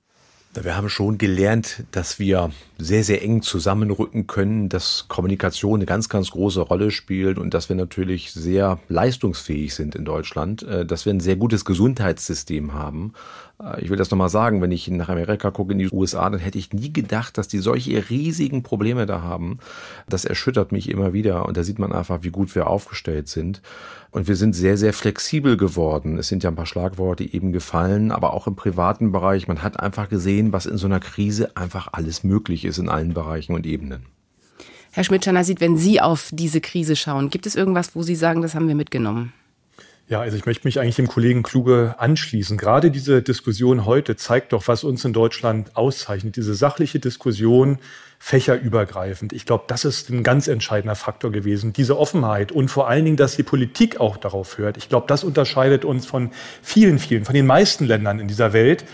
Wir haben schon gelernt, dass wir sehr, sehr eng zusammenrücken können, dass Kommunikation eine ganz, ganz große Rolle spielt und dass wir natürlich sehr leistungsfähig sind in Deutschland, äh, dass wir ein sehr gutes Gesundheitssystem haben äh, ich will das nochmal sagen, wenn ich nach Amerika gucke, in die USA, dann hätte ich nie gedacht, dass die solche riesigen Probleme da haben. Das erschüttert mich immer wieder und da sieht man einfach, wie gut wir aufgestellt sind. Und wir sind sehr, sehr flexibel geworden. Es sind ja ein paar Schlagworte eben gefallen, aber auch im privaten Bereich. Man hat einfach gesehen, was in so einer Krise einfach alles möglich ist in allen Bereichen und Ebenen. Herr Schmidt-Schanner sieht, wenn Sie auf diese Krise schauen, gibt es irgendwas, wo Sie sagen, das haben wir mitgenommen? Ja, also ich möchte mich eigentlich dem Kollegen Kluge anschließen. Gerade diese Diskussion heute zeigt doch, was uns in Deutschland auszeichnet. Diese sachliche Diskussion fächerübergreifend. Ich glaube, das ist ein ganz entscheidender Faktor gewesen, diese Offenheit und vor allen Dingen, dass die Politik auch darauf hört. Ich glaube, das unterscheidet uns von vielen, vielen, von den meisten Ländern in dieser Welt.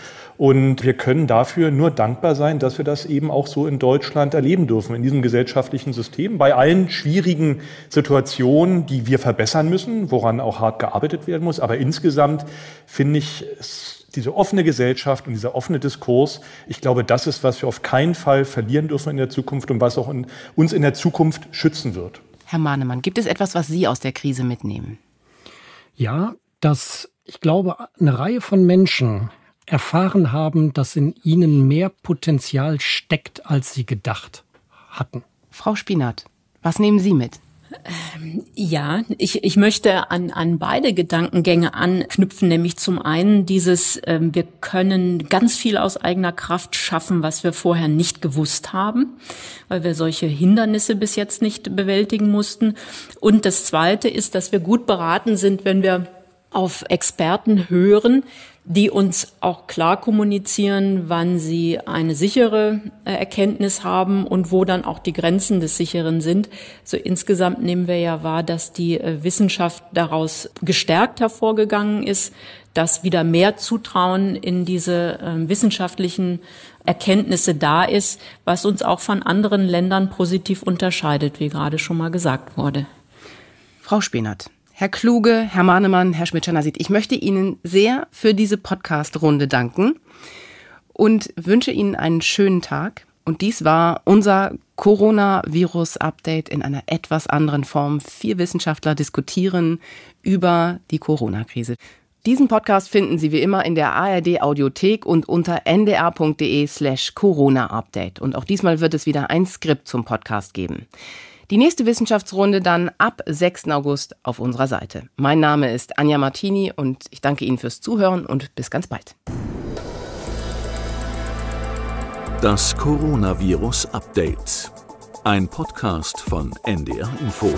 Und wir können dafür nur dankbar sein, dass wir das eben auch so in Deutschland erleben dürfen, in diesem gesellschaftlichen System, bei allen schwierigen Situationen, die wir verbessern müssen, woran auch hart gearbeitet werden muss. Aber insgesamt finde ich diese offene Gesellschaft und dieser offene Diskurs, ich glaube, das ist, was wir auf keinen Fall verlieren dürfen in der Zukunft und was auch in, uns in der Zukunft schützen wird. Herr Mahnemann, gibt es etwas, was Sie aus der Krise mitnehmen? Ja, dass ich glaube, eine Reihe von Menschen erfahren haben, dass in ihnen mehr Potenzial steckt, als sie gedacht hatten. Frau Spinat, was nehmen Sie mit? Ja, ich, ich möchte an, an beide Gedankengänge anknüpfen, nämlich zum einen dieses, ähm, wir können ganz viel aus eigener Kraft schaffen, was wir vorher nicht gewusst haben, weil wir solche Hindernisse bis jetzt nicht bewältigen mussten. Und das Zweite ist, dass wir gut beraten sind, wenn wir auf Experten hören, die uns auch klar kommunizieren, wann sie eine sichere äh, Erkenntnis haben und wo dann auch die Grenzen des Sicheren sind. So insgesamt nehmen wir ja wahr, dass die äh, Wissenschaft daraus gestärkt hervorgegangen ist, dass wieder mehr Zutrauen in diese ähm, wissenschaftlichen Erkenntnisse da ist, was uns auch von anderen Ländern positiv unterscheidet, wie gerade schon mal gesagt wurde. Frau Spenert, Herr Kluge, Herr Mahnemann, Herr Schmidt-Schanasit, ich möchte Ihnen sehr für diese Podcast-Runde danken und wünsche Ihnen einen schönen Tag. Und dies war unser Coronavirus-Update in einer etwas anderen Form. Vier Wissenschaftler diskutieren über die Corona-Krise. Diesen Podcast finden Sie wie immer in der ARD Audiothek und unter ndr.de slash Corona Update. Und auch diesmal wird es wieder ein Skript zum Podcast geben. Die nächste Wissenschaftsrunde dann ab 6. August auf unserer Seite. Mein Name ist Anja Martini und ich danke Ihnen fürs Zuhören und bis ganz bald. Das Coronavirus Update. Ein Podcast von NDR Info.